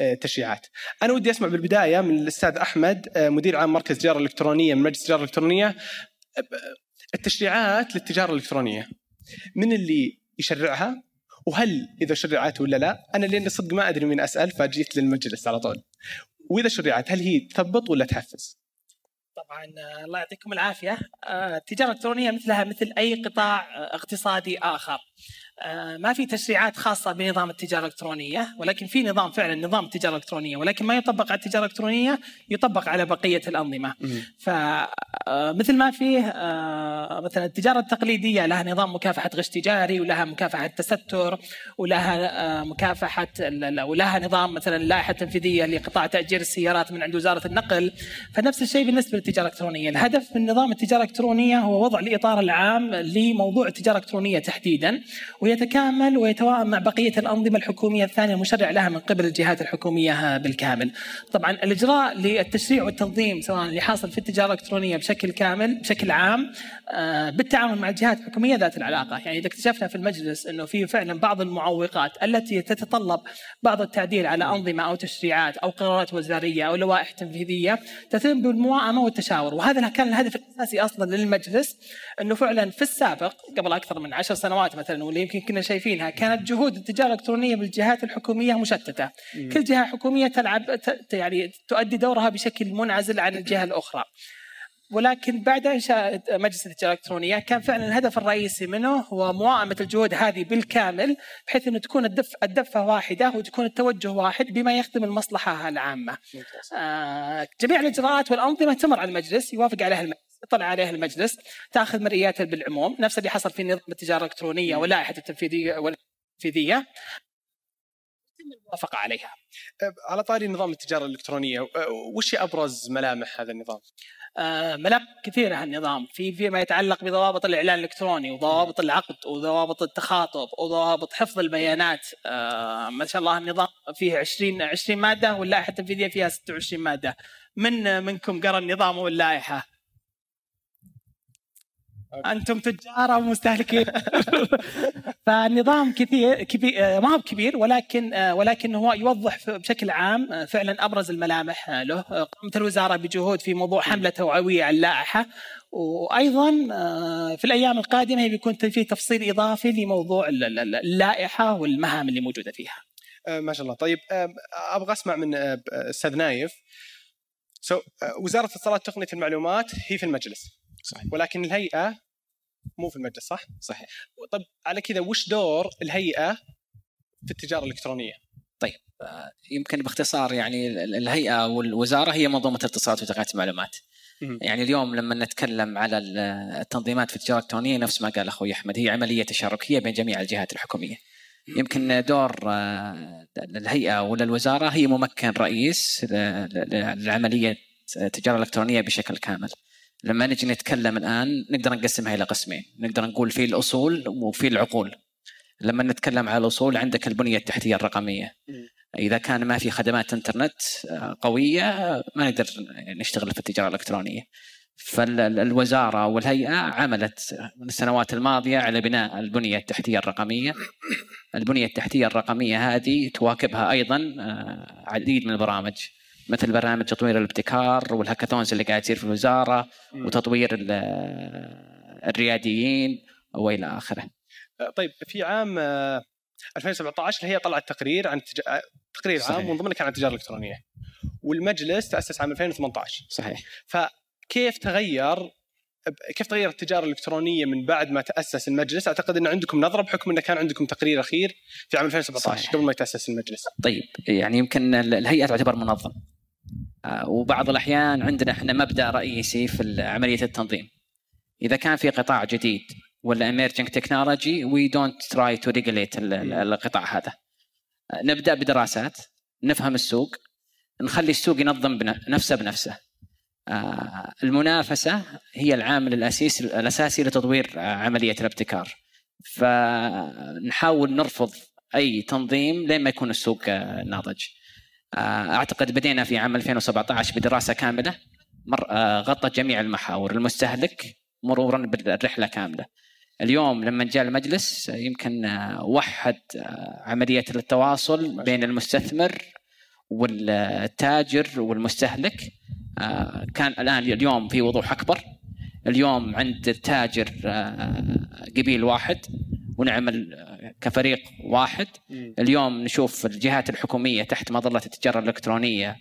S1: آه، التشريعات انا ودي اسمع بالبدايه من الاستاذ احمد آه، مدير عام مركز التجاره الالكترونيه من مجلس التجاره الالكترونيه التشريعات للتجاره الالكترونيه من اللي يشرعها وهل اذا شرعت ولا لا انا لاني صدق ما ادري مين اسال فجيت للمجلس على طول واذا شرعت هل هي تثبط ولا تحفز؟
S5: طبعا آه، الله يعطيكم العافيه التجاره آه، الالكترونيه مثلها مثل اي قطاع آه، اقتصادي اخر آه، ما في تشريعات خاصة بنظام التجارة الإلكترونية ولكن في نظام فعلا نظام التجارة الإلكترونية ولكن ما يطبق على التجارة الإلكترونية يطبق على بقية الأنظمة فمثل آه، ما فيه آه، مثلا التجارة التقليدية لها نظام مكافحة غش تجاري ولها مكافحة تستر ولها مكافحة ولها نظام مثلا لائحة تنفيذية لقطاع تأجير السيارات من عند وزارة النقل فنفس الشيء بالنسبة للتجارة الإلكترونية الهدف من نظام التجارة الإلكترونية هو وضع الإطار العام لموضوع التجارة الإلكترونية تحديدا ويتكامل ويتوائم مع بقية الأنظمة الحكومية الثانية المشرع لها من قبل الجهات الحكومية بالكامل طبعا الإجراء للتشريع والتنظيم سواء اللي حاصل في التجارة الإلكترونية بشكل كامل بشكل عام آه، بالتعاون مع الجهات الحكوميه ذات العلاقه، يعني اذا اكتشفنا في المجلس انه في فعلا بعض المعوقات التي تتطلب بعض التعديل على انظمه او تشريعات او قرارات وزاريه او لوائح تنفيذيه تتم بالمواءمه والتشاور، وهذا كان الهدف الاساسي اصلا للمجلس انه فعلا في السابق قبل اكثر من عشر سنوات مثلا واللي يمكن كنا شايفينها كانت جهود التجاره الالكترونيه بالجهات الحكوميه مشتته، كل جهه حكوميه تلعب يعني تؤدي دورها بشكل منعزل عن الجهه الاخرى. ولكن بعد انشاء مجلس التجاره الالكترونيه كان فعلا الهدف الرئيسي منه هو مواءمه الجهود هذه بالكامل بحيث انه تكون الدف الدفه واحده وتكون التوجه واحد بما يخدم المصلحه العامه. آه جميع الاجراءات والانظمه تمر على المجلس يوافق عليها المجلس. يطلع عليها المجلس تاخذ مرئياته بالعموم نفس اللي حصل في نظام التجاره الالكترونيه واللائحه التنفيذيه
S1: والتنفيذيه يتم الموافقه عليها. على طاري نظام التجاره الالكترونيه وش ابرز ملامح هذا النظام؟ آه، ملف كثيرة
S5: عن النظام في فيما يتعلق بضوابط الإعلان الإلكتروني وضوابط العقد وضوابط التخاطب وضوابط حفظ البيانات آه، ما شاء الله النظام فيه 20 20 مادة واللائحة التنفيذية فيها 26 مادة من منكم قرأ النظام واللائحة انتم
S1: تجار او مستهلكين فالنظام
S5: كثير كبير آه، ما هو كبير ولكن آه، ولكن هو يوضح بشكل عام آه، فعلا ابرز الملامح له قامت الوزاره بجهود في موضوع حمله توعويه على اللائحه وايضا في الايام القادمه بيكون في تفصيل اضافي لموضوع اللائحه والمهام اللي موجوده فيها.
S1: ما شاء الله طيب ابغى اسمع من استاذ نايف سو وزاره اتصالات تقنيه المعلومات هي في المجلس صحيح. ولكن الهيئه مو في المجلس صح؟ صحيح طب على كذا وش دور الهيئه في التجاره الالكترونيه؟
S6: طيب آه، يمكن باختصار يعني الهيئه والوزاره هي منظومه الاتصالات وتقنيه المعلومات. يعني اليوم لما نتكلم على التنظيمات في التجاره الالكترونيه نفس ما قال اخوي احمد هي عمليه تشاركيه بين جميع الجهات الحكوميه. يمكن دور آه، الهيئه ولا الوزاره هي ممكن رئيس لعمليه التجاره الالكترونيه بشكل كامل. لما نجي نتكلم الان نقدر نقسمها الى قسمين، نقدر نقول في الاصول وفي العقول. لما نتكلم على الاصول عندك البنيه التحتيه الرقميه. اذا كان ما في خدمات انترنت آه، قويه ما نقدر نشتغل في التجاره الالكترونيه. فالوزاره والهيئه عملت من السنوات الماضيه على بناء البنيه التحتيه الرقميه. البنيه التحتيه الرقميه هذه تواكبها ايضا آه، عديد من البرامج. مثل برنامج تطوير الابتكار والهاكاثونز اللي قاعد يصير في الوزاره وتطوير الرياديين والى اخره.
S1: أه، طيب في عام 2017 أه، هي طلعت تقرير عن تج... أه، تقرير صحيح. عام من ضمنه كان عن التجاره الالكترونيه. والمجلس تاسس عام 2018. صحيح. فكيف تغير كيف تغيرت التجاره الالكترونيه من بعد ما تاسس المجلس؟ اعتقد ان عندكم نظره بحكم انه كان عندكم
S6: تقرير اخير في عام 2017 صحيح. قبل ما يتاسس المجلس. طيب يعني يمكن الهيئه تعتبر منظم آه، وبعض الاحيان عندنا احنا مبدا رئيسي في عمليه التنظيم اذا كان في قطاع جديد ولا emerging technology we don't try to regulate القطاع هذا آه، نبدا بدراسات نفهم السوق نخلي السوق ينظم نفسه بنفسه آه، المنافسه هي العامل الاساسي الاساسي لتطوير عمليه الابتكار فنحاول نرفض اي تنظيم لين ما يكون السوق ناضج آه، اعتقد بدينا في عام 2017 بدراسه كامله آه، غطت جميع المحاور المستهلك مرورا بالرحله كامله. اليوم لما جاء المجلس يمكن آه، وحد عمليه التواصل بين المستثمر والتاجر والمستهلك كان الان اليوم في وضوح اكبر اليوم عند التاجر قبيل واحد ونعمل آه، كفريق واحد اليوم نشوف الجهات الحكوميه تحت مظله التجاره الالكترونيه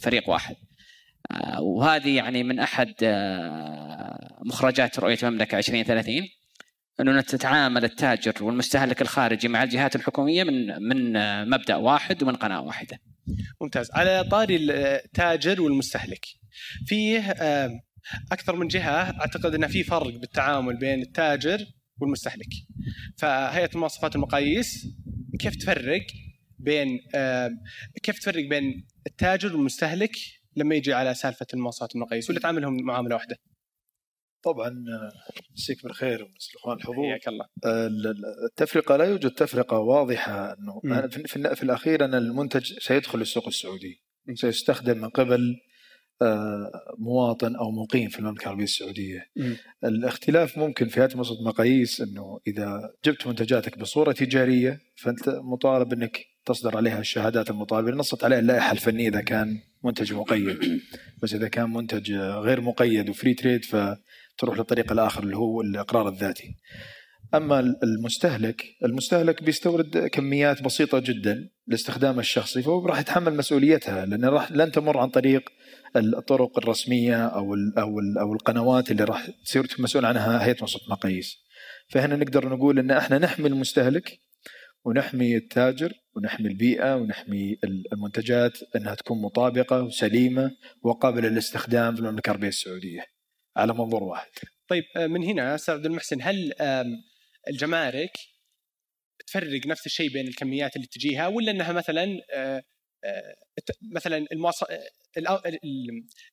S6: فريق واحد آه، وهذه يعني من احد آه، مخرجات رؤيه المملكه 2030 انه نتعامل التاجر والمستهلك الخارجي مع الجهات الحكوميه من من مبدا واحد ومن قناه واحده.
S1: ممتاز، على طاري التاجر والمستهلك فيه اكثر من جهه اعتقد ان في فرق بالتعامل بين التاجر والمستهلك فهيئه المواصفات والمقاييس كيف تفرق بين آه، كيف تفرق بين التاجر والمستهلك لما يجي على سالفه المواصفات والمقاييس ولا تعاملهم معامله واحده؟
S7: طبعا آه، مسيك بالخير ومسي الاخوان الحضور حياك الله آه، التفرقه لا يوجد تفرقه واضحه انه في, في الاخير ان المنتج سيدخل السوق السعودي سيستخدم من قبل مواطن او مقيم في المملكه العربيه السعوديه. م. الاختلاف ممكن في هذه المقاييس مقاييس انه اذا جبت منتجاتك بصوره تجاريه فانت مطالب انك تصدر عليها الشهادات المطالبه نصت عليها اللائحه الفنيه اذا كان منتج مقيد. بس اذا كان منتج غير مقيد وفري تريد فتروح للطريق الاخر اللي هو الاقرار الذاتي. اما المستهلك، المستهلك بيستورد كميات بسيطه جدا لاستخدامه الشخصي فهو راح يتحمل مسؤوليتها لان راح لن تمر عن طريق الطرق الرسميه او الـ او الـ او القنوات اللي راح تصير مسؤول عنها هيئه منصه مقاييس. فهنا نقدر نقول ان احنا نحمي المستهلك ونحمي التاجر ونحمي البيئه ونحمي المنتجات انها تكون مطابقه وسليمه وقابله للاستخدام في المملكه العربيه السعوديه على منظور واحد.
S1: طيب آه، من هنا استاذ عبد المحسن هل الجمارك تفرق نفس الشيء بين الكميات اللي تجيها ولا انها مثلا آه، مثلا المواصف...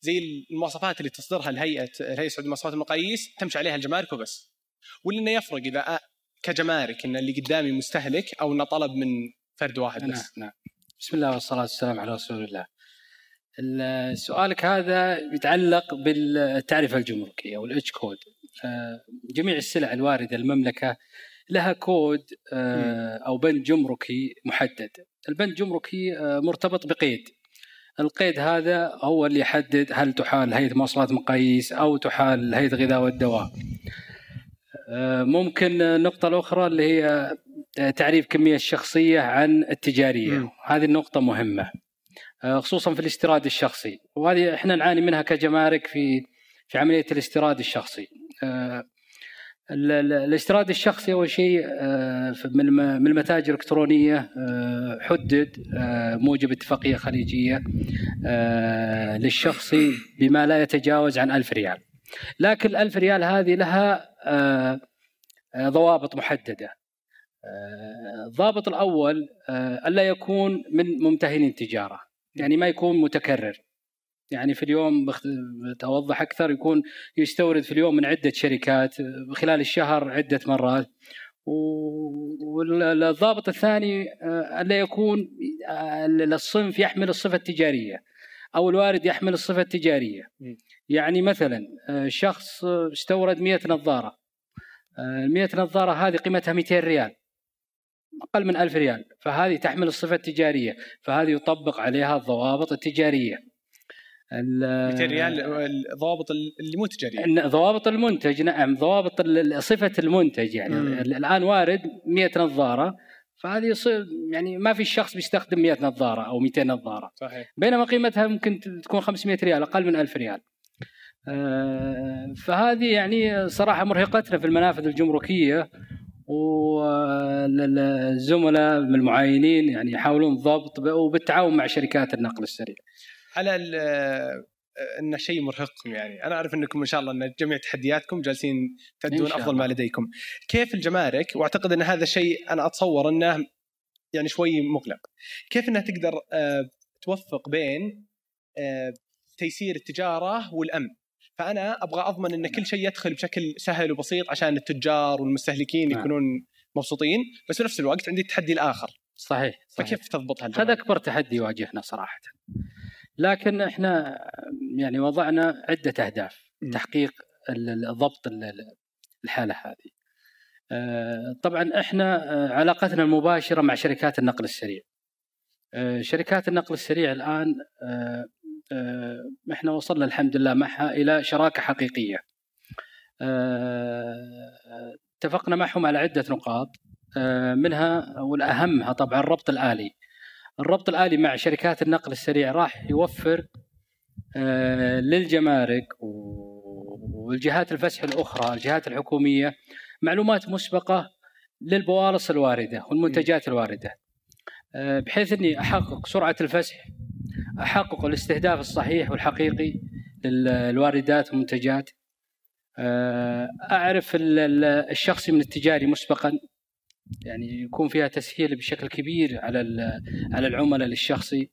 S1: زي المواصفات اللي تصدرها الهيئه الهيئه السعوديه للمواصفات والمقاييس تمشي عليها الجمارك وبس ولا انه يفرق اذا كجمارك ان اللي قدامي مستهلك
S8: او انه طلب من فرد واحد بس نعم, نعم. بسم الله والصلاه والسلام على رسول الله سؤالك هذا يتعلق بالتعرفه الجمركيه والاتش كود آه، جميع السلع الوارده المملكه لها كود آه، او بند جمركي محدد البند جمركي آه، مرتبط بقيد القيد هذا هو اللي يحدد هل تحال هيئه مواصلات مقاييس او تحال هيئه غذاء والدواء آه، ممكن النقطه الاخرى اللي هي تعريف كميه الشخصيه عن التجاريه هذه النقطه مهمه خصوصا في الاستيراد الشخصي وهذه احنا نعاني منها كجمارك في في عمليه الاستيراد الشخصي الاشتراط الشخصي اول شيء آه، من المتاجر الالكترونيه آه، حدد آه، موجب اتفاقيه خليجيه للشخصي بما لا يتجاوز عن 1000 ريال لكن ال 1000 ريال هذه لها ضوابط محدده الضابط الاول الا يكون من ممتهنين التجاره يعني ما يكون متكرر يعني في اليوم بتوضح اكثر يكون يستورد في اليوم من عده شركات خلال الشهر عده مرات والضابط الثاني آه، الا يكون آه، الصنف يحمل الصفه التجاريه او الوارد يحمل الصفه التجاريه يعني مثلا آه، شخص استورد 100 نظاره ال 100 نظاره هذه قيمتها 200 ريال اقل من 1000 ريال فهذه تحمل الصفه التجاريه فهذه يطبق عليها الضوابط التجاريه 200 ريال آه، الضوابط المو يعني ضوابط المنتج نعم ضوابط صفه المنتج يعني مم. الان وارد 100 نظاره فهذه يعني ما في شخص بيستخدم 100 نظاره او 200 نظاره صحيح بينما قيمتها ممكن تكون 500 ريال اقل من 1000 ريال آه، فهذه يعني صراحه مرهقتنا في المنافذ الجمركيه والزملاء آه، المعاينين يعني يحاولون ضبط وبالتعاون مع شركات النقل السريع.
S1: على آه، انه شيء مرهقكم يعني انا اعرف انكم ان شاء الله ان جميع تحدياتكم جالسين تؤدون افضل ما لديكم كيف الجمارك واعتقد ان هذا الشيء انا اتصور انه يعني شوي مقلق كيف انها تقدر آه، توفق بين آه، تيسير التجاره والامن فانا ابغى اضمن ان كل شيء يدخل بشكل سهل وبسيط عشان التجار والمستهلكين نعم. يكونون مبسوطين بس في نفس الوقت
S8: عندي التحدي الاخر صحيح, صحيح. فكيف تضبط هذا هذا اكبر تحدي يواجهنا صراحه لكن احنا يعني وضعنا عده اهداف تحقيق ضبط الحاله هذه. آه، طبعا احنا آه، علاقتنا المباشره مع شركات النقل السريع. آه، شركات النقل السريع الان احنا وصلنا الحمد لله معها الى شراكه حقيقيه. اتفقنا معهم على عده نقاط منها والاهمها طبعا الربط الالي. الربط الآلي مع شركات النقل السريع راح يوفر آه، للجمارك والجهات الفسح الأخرى الجهات الحكومية معلومات مسبقة للبوارص الواردة والمنتجات الواردة آه، بحيث أني أحقق سرعة الفسح أحقق الاستهداف الصحيح والحقيقي للواردات والمنتجات آه، أعرف الشخصي من التجاري مسبقا يعني يكون فيها تسهيل بشكل كبير على على العملاء للشخصي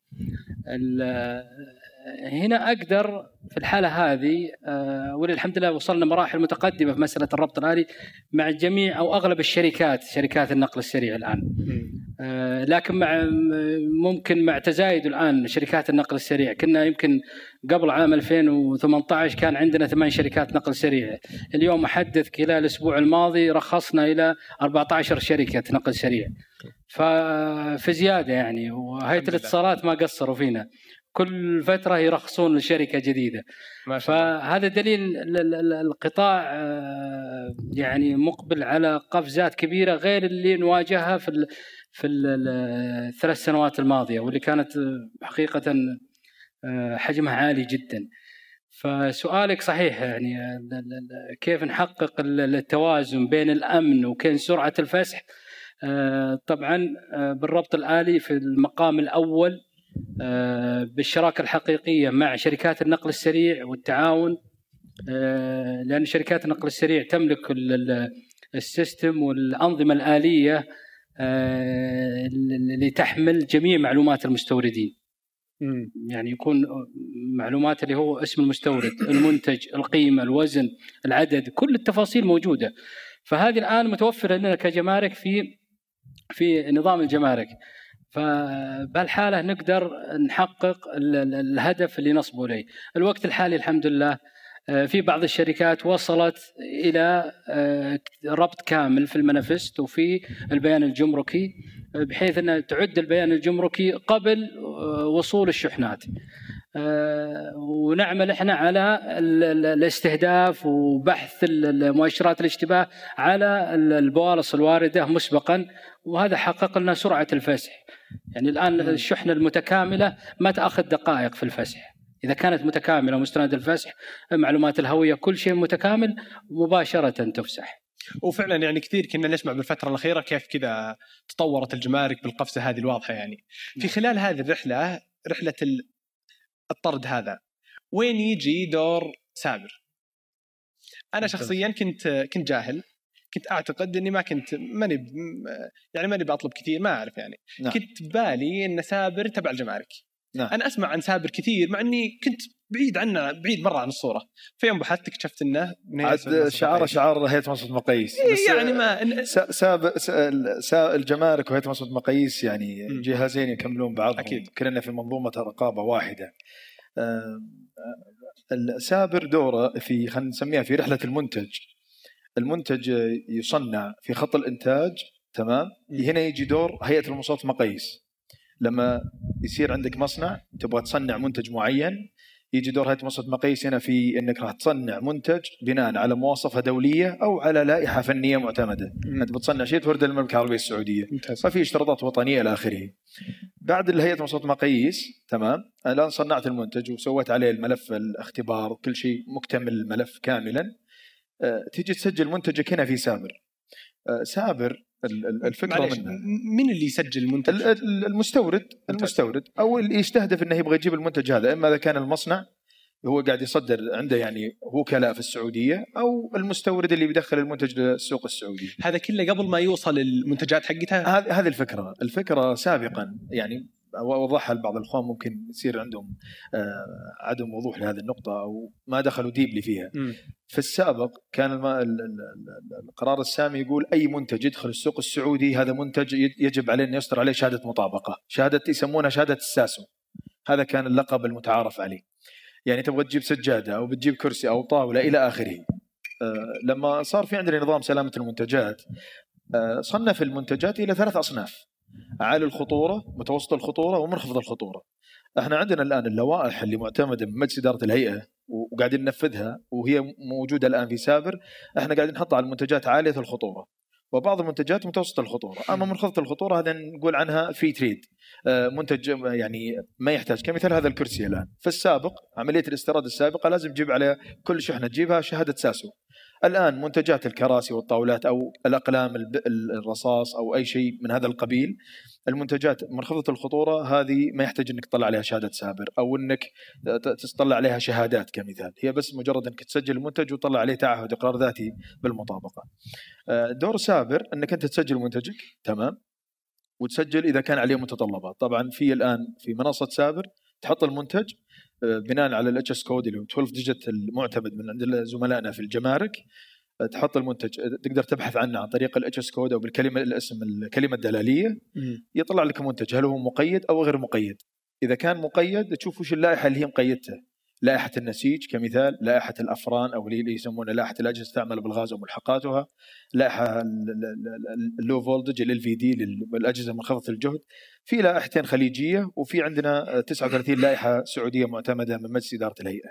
S8: هنا اقدر في الحاله هذه آه، وللحمد لله وصلنا مراحل متقدمه في مساله الربط الالي مع جميع او اغلب الشركات شركات النقل السريع الان. آه، لكن مع ممكن مع تزايد الان شركات النقل السريع كنا يمكن قبل عام 2018 كان عندنا ثمان شركات نقل سريع اليوم احدث خلال الاسبوع الماضي رخصنا الى 14 شركه نقل سريع ففي زياده يعني وهيئه الاتصالات ما قصروا فينا كل فتره يرخصون لشركه جديده ما شاء الله. فهذا دليل القطاع آه، يعني مقبل على قفزات كبيره غير اللي نواجهها في في الثلاث سنوات الماضيه واللي كانت آه، حقيقه آه، حجمها عالي جدا فسؤالك صحيح يعني كيف نحقق التوازن بين الامن وكين سرعه الفسح طبعا بالربط الالي في المقام الاول آه، بالشراكه الحقيقيه مع شركات النقل السريع والتعاون آه، لان شركات النقل السريع تملك السيستم والانظمه الاليه اللي آه، تحمل جميع معلومات المستوردين. يعني يكون معلومات اللي هو اسم المستورد، المنتج، القيمه، الوزن، العدد، كل التفاصيل موجوده. فهذه الان متوفره لنا كجمارك في في نظام الجمارك. فبهالحاله نقدر نحقق الهدف اللي نصبه اليه. الوقت الحالي الحمد لله آه، في بعض الشركات وصلت الى آه، ربط كامل في المانيفست وفي البيان الجمركي آه، بحيث انها تعد البيان الجمركي قبل وصول الشحنات. آه، ونعمل احنا على الاستهداف وبحث مؤشرات الاشتباه على البوالص الوارده مسبقا وهذا حقق لنا سرعه الفسح. يعني الان الشحنه المتكامله ما تاخذ دقائق في الفسح. اذا كانت متكامله مستند الفسح معلومات الهويه كل شيء متكامل مباشره تفسح.
S1: وفعلا يعني كثير كنا نسمع بالفتره الاخيره كيف كذا تطورت الجمارك بالقفزه هذه الواضحه يعني. في نعم. خلال هذه الرحله رحله الطرد هذا وين يجي دور سابر انا شخصيا كنت كنت جاهل كنت اعتقد اني ما كنت ماني يعني ماني بطلب كثير ما اعرف يعني نعم. كنت بالي ان سابر تبع الجمارك نعم. انا اسمع عن سابر كثير مع اني كنت بعيد عنه بعيد مره عن الصوره فيوم بحثت اكتشفت انه من عاد شعاره
S7: شعار هيئه منصه مقاييس يعني ما سابق الجمارك وهيئه منصه مقاييس يعني م. جهازين يكملون بعضهم اكيد كلنا في منظومه رقابه واحده السابر دوره في خلينا نسميها في رحله المنتج المنتج يصنع في خط الانتاج تمام هنا يجي دور هيئه المواصفات مقاييس لما يصير عندك مصنع تبغى تصنع منتج معين يجي دور هيئه مؤسسه مقاييس هنا في انك راح تصنع منتج بناء على مواصفه دوليه او على لائحه فنيه معتمده، مم. انت بتصنع شيء تورد للمملكه العربيه السعوديه، ممتاز. ففي اشتراطات وطنيه الى اخره. بعد الهيئه مؤسسه مقاييس تمام، الان صنعت المنتج وسويت عليه الملف الاختبار وكل شيء مكتمل الملف كاملا. آه، تيجي تسجل منتجك هنا في سامر. آه، سابر الفكره منها من اللي يسجل المنتج؟ المستورد المستورد او اللي يستهدف انه يبغى يجيب المنتج هذا اما اذا كان المصنع هو قاعد يصدر عنده يعني وكلاء في السعوديه او المستورد اللي بيدخل المنتج للسوق السعودي. هذا كله قبل ما يوصل المنتجات حقتها؟ هذه الفكره، الفكره سابقا يعني واوضحها لبعض الاخوان ممكن يصير عندهم آه، عدم وضوح لهذه النقطه او ما دخلوا ديبلي فيها م. في السابق كان القرار السامي يقول اي منتج يدخل السوق السعودي هذا منتج يجب عليه ان يصدر عليه شهاده مطابقه شهاده يسمونها شهاده الساسو هذا كان اللقب المتعارف عليه يعني تبغى تجيب سجاده او بتجيب كرسي او طاوله الى اخره آه، لما صار في عندنا نظام سلامه المنتجات آه، صنف المنتجات الى ثلاث اصناف عالي الخطوره متوسط الخطوره ومنخفض الخطوره احنا عندنا الان اللوائح اللي معتمده بمجلس اداره الهيئه وقاعدين ننفذها وهي موجوده الان في سابر احنا قاعدين نحطها على المنتجات عاليه الخطوره وبعض المنتجات متوسطه الخطوره، اما منخفضه الخطوره هذا نقول عنها فري تريد آه، منتج يعني ما يحتاج كمثال هذا الكرسي الان، في السابق عمليه الاستيراد السابقه لازم تجيب عليه كل شحنه تجيبها شهاده ساسو الآن منتجات الكراسي والطاولات أو الأقلام الرصاص أو أي شيء من هذا القبيل المنتجات منخفضة الخطورة هذه ما يحتاج أنك تطلع عليها شهادة سابر أو أنك تطلع عليها شهادات كمثال هي بس مجرد أنك تسجل المنتج وتطلع عليه تعهد إقرار ذاتي بالمطابقة آه، دور سابر أنك أنت تسجل منتجك تمام وتسجل إذا كان عليه متطلبات طبعا في الآن في منصة سابر تحط المنتج بناء على الاتش اس كود اللي هو 12 ديجيت المعتمد من عند زملائنا في الجمارك تحط المنتج تقدر تبحث عنه عن طريق الاتش اس كود او بالكلمه الاسم الكلمه الدلاليه يطلع لك منتج هل هو مقيد او غير مقيد اذا كان مقيد تشوف وش اللائحه اللي هي مقيدته لائحة النسيج كمثال لائحة الأفران أو اللي يسمونها لائحة الأجهزة تعمل بالغاز وملحقاتها لائحة اللو فولتج ال في دي للأجهزة منخفضة الجهد في لائحتين خليجية وفي عندنا 39 لائحة سعودية معتمدة من مجلس إدارة الهيئة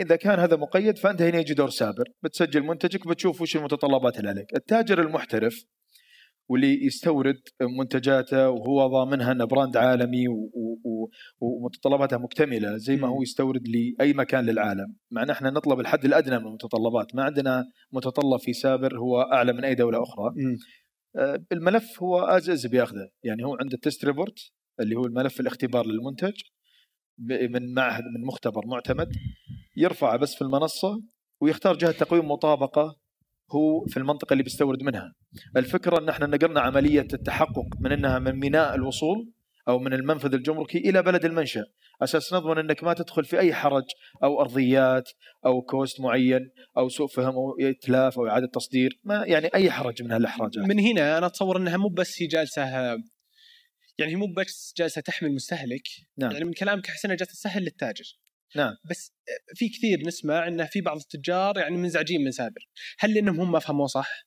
S7: إذا كان هذا مقيد فأنت هنا يجي دور سابر بتسجل منتجك بتشوف وش المتطلبات اللي عليك التاجر المحترف واللي يستورد منتجاته وهو ضامنها انه براند عالمي ومتطلباتها مكتمله زي ما هو يستورد لاي مكان للعالم، مع ان احنا نطلب الحد الادنى من المتطلبات، ما عندنا متطلب في سابر هو اعلى من اي دوله اخرى. آه، الملف هو از بياخذه، يعني هو عنده تيست ريبورت اللي هو الملف الاختبار للمنتج من معهد من مختبر معتمد يرفعه بس في المنصه ويختار جهه تقويم مطابقه هو في المنطقه اللي بيستورد منها الفكره ان احنا نقلنا عمليه التحقق من انها من ميناء الوصول او من المنفذ الجمركي الى بلد المنشا اساس نضمن انك ما تدخل في اي حرج او ارضيات او كوست معين او سوء فهم او اتلاف او اعاده تصدير ما يعني اي حرج من هالاحراجات من هنا انا اتصور انها مو بس هي جالسه
S1: يعني هي مو بس جالسه تحمي المستهلك نعم. يعني من كلامك احس انها جالسه تسهل للتاجر نعم بس في كثير نسمع انه في بعض التجار يعني منزعجين من سابر هل
S7: لانهم هم ما فهموا صح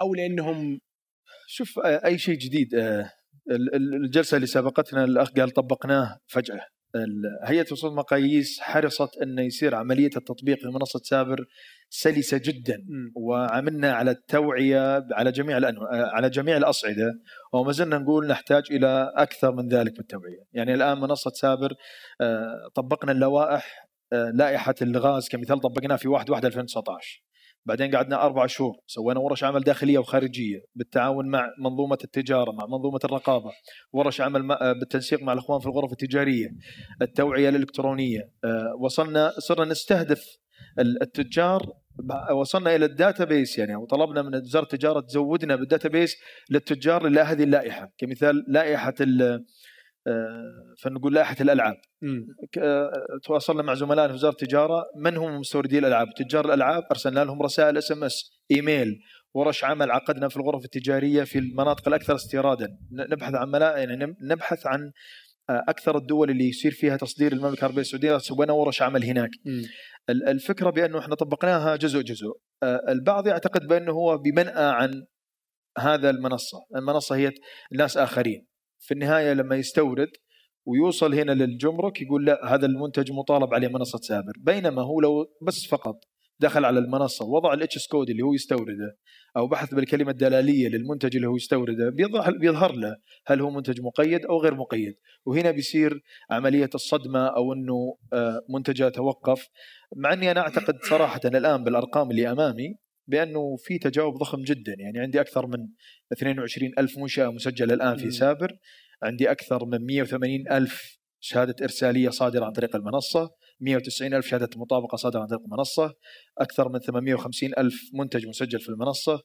S7: او لانهم شوف اي شيء جديد الجلسه اللي سبقتنا الاخ قال طبقناه فجاه هيئه وصول المقاييس حرصت انه يصير عمليه التطبيق في منصه سابر سلسه جدا وعملنا على التوعيه على جميع الانواع على جميع الاصعده وما زلنا نقول نحتاج الى اكثر من ذلك بالتوعيه، يعني الان منصه سابر طبقنا اللوائح آه، لائحه الغاز كمثال طبقناه في 1 1 2019 بعدين قعدنا اربع شهور سوينا ورش عمل داخليه وخارجيه بالتعاون مع منظومه التجاره مع منظومه الرقابه ورش عمل آه، بالتنسيق مع الاخوان في الغرف التجاريه التوعيه الالكترونيه آه، وصلنا صرنا نستهدف التجار وصلنا الى الداتا بيس يعني وطلبنا من وزاره التجاره تزودنا بالداتا بيس للتجار لهذه اللائحه كمثال لائحه آه، فنقول لائحه الالعاب آه، تواصلنا مع زملائنا في وزاره التجاره من هم مستوردي الالعاب تجار الالعاب ارسلنا لهم رسائل اس ام اس ايميل ورش عمل عقدنا في الغرف التجاريه في المناطق الاكثر استيرادا نبحث عن ملاء يعني نبحث عن آه، اكثر الدول اللي يصير فيها تصدير المملكه العربيه السعوديه سوينا ورش عمل هناك م. الفكره بانه احنا طبقناها جزء جزء البعض يعتقد بانه هو بمنأى عن هذا المنصه المنصه هي ناس اخرين في النهايه لما يستورد ويوصل هنا للجمرك يقول لا هذا المنتج مطالب عليه منصه سابر بينما هو لو بس فقط دخل على المنصه وضع الاتش كود اللي هو يستورده او بحث بالكلمه الدلاليه للمنتج اللي هو يستورده بيظهر له هل هو منتج مقيد او غير مقيد وهنا بيصير عمليه الصدمه او انه آه، منتجه توقف مع اني انا اعتقد صراحه الان بالارقام اللي امامي بانه في تجاوب ضخم جدا يعني عندي اكثر من 22 الف منشاه مسجله الان في سابر عندي اكثر من 180 الف شهاده ارساليه صادره عن طريق المنصه 190 ألف شهادة مطابقة صادرة عن طريق المنصة أكثر من 850 ألف منتج مسجل في المنصة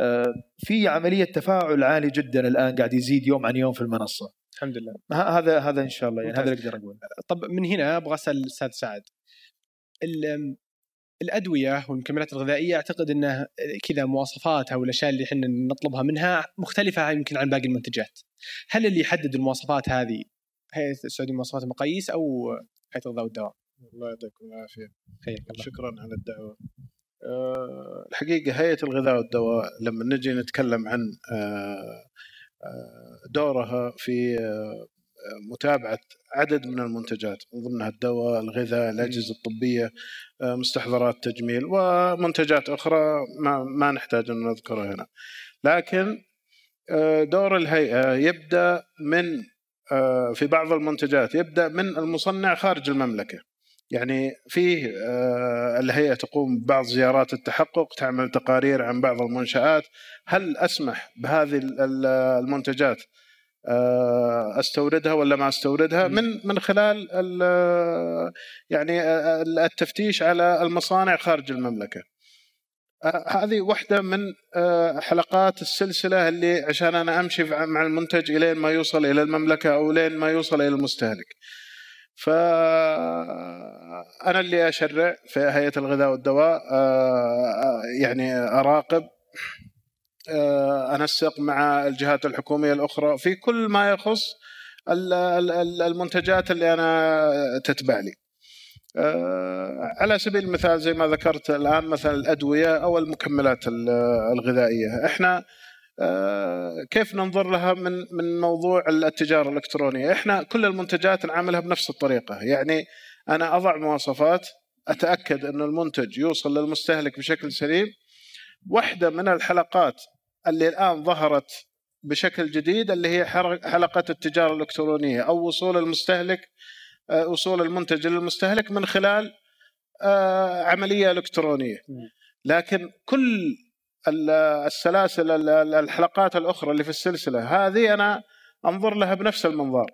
S7: آه، في عملية تفاعل عالي جدا الآن قاعد يزيد يوم عن يوم في المنصة الحمد لله هذا هذا ان شاء الله يعني هذا اللي اقدر اقوله طب من هنا
S1: ابغى اسال الاستاذ سعد الادويه والمكملات الغذائيه اعتقد انه كذا مواصفاتها والاشياء اللي احنا نطلبها منها مختلفه يمكن عن باقي المنتجات. هل اللي يحدد المواصفات هذه هيئه السعوديه مواصفات المقاييس او هيئه
S9: الغذاء والدواء؟ الله يعطيكم العافيه. حياك الله. شكرا على الدعوه. آه، الحقيقه هيئه الغذاء والدواء لما نجي نتكلم عن آه، آه، دورها في متابعه عدد من المنتجات من ضمنها الدواء، الغذاء، الاجهزه الطبيه آه، مستحضرات تجميل ومنتجات أخرى ما, ما نحتاج أن نذكرها هنا لكن آه، دور الهيئة يبدأ من آه، في بعض المنتجات يبدأ من المصنع خارج المملكة يعني فيه الهيئة تقوم ببعض زيارات التحقق تعمل تقارير عن بعض المنشآت هل أسمح بهذه المنتجات آه، استوردها ولا ما استوردها من من خلال يعني آه، التفتيش على المصانع خارج المملكه آه، هذه واحده من حلقات السلسله اللي عشان انا امشي مع المنتج الين ما يوصل الى المملكه او لين ما يوصل الى المستهلك ف انا اللي أشرع في هيئة الغذاء والدواء يعني أراقب آه، انسق مع الجهات الحكوميه الاخرى في كل ما يخص المنتجات اللي انا تتبع لي. آه، على سبيل المثال زي ما ذكرت الان مثلا الادويه او المكملات الغذائيه، احنا آه، كيف ننظر لها من من موضوع التجاره الالكترونيه؟ احنا كل المنتجات نعاملها بنفس الطريقه، يعني انا اضع مواصفات اتاكد ان المنتج يوصل للمستهلك بشكل سليم واحده من الحلقات اللي الان ظهرت بشكل جديد اللي هي حلقه التجاره الالكترونيه او وصول المستهلك آه، وصول المنتج للمستهلك من خلال آه، عمليه الكترونيه لكن كل السلاسل الحلقات الاخرى اللي في السلسله هذه انا انظر لها بنفس المنظار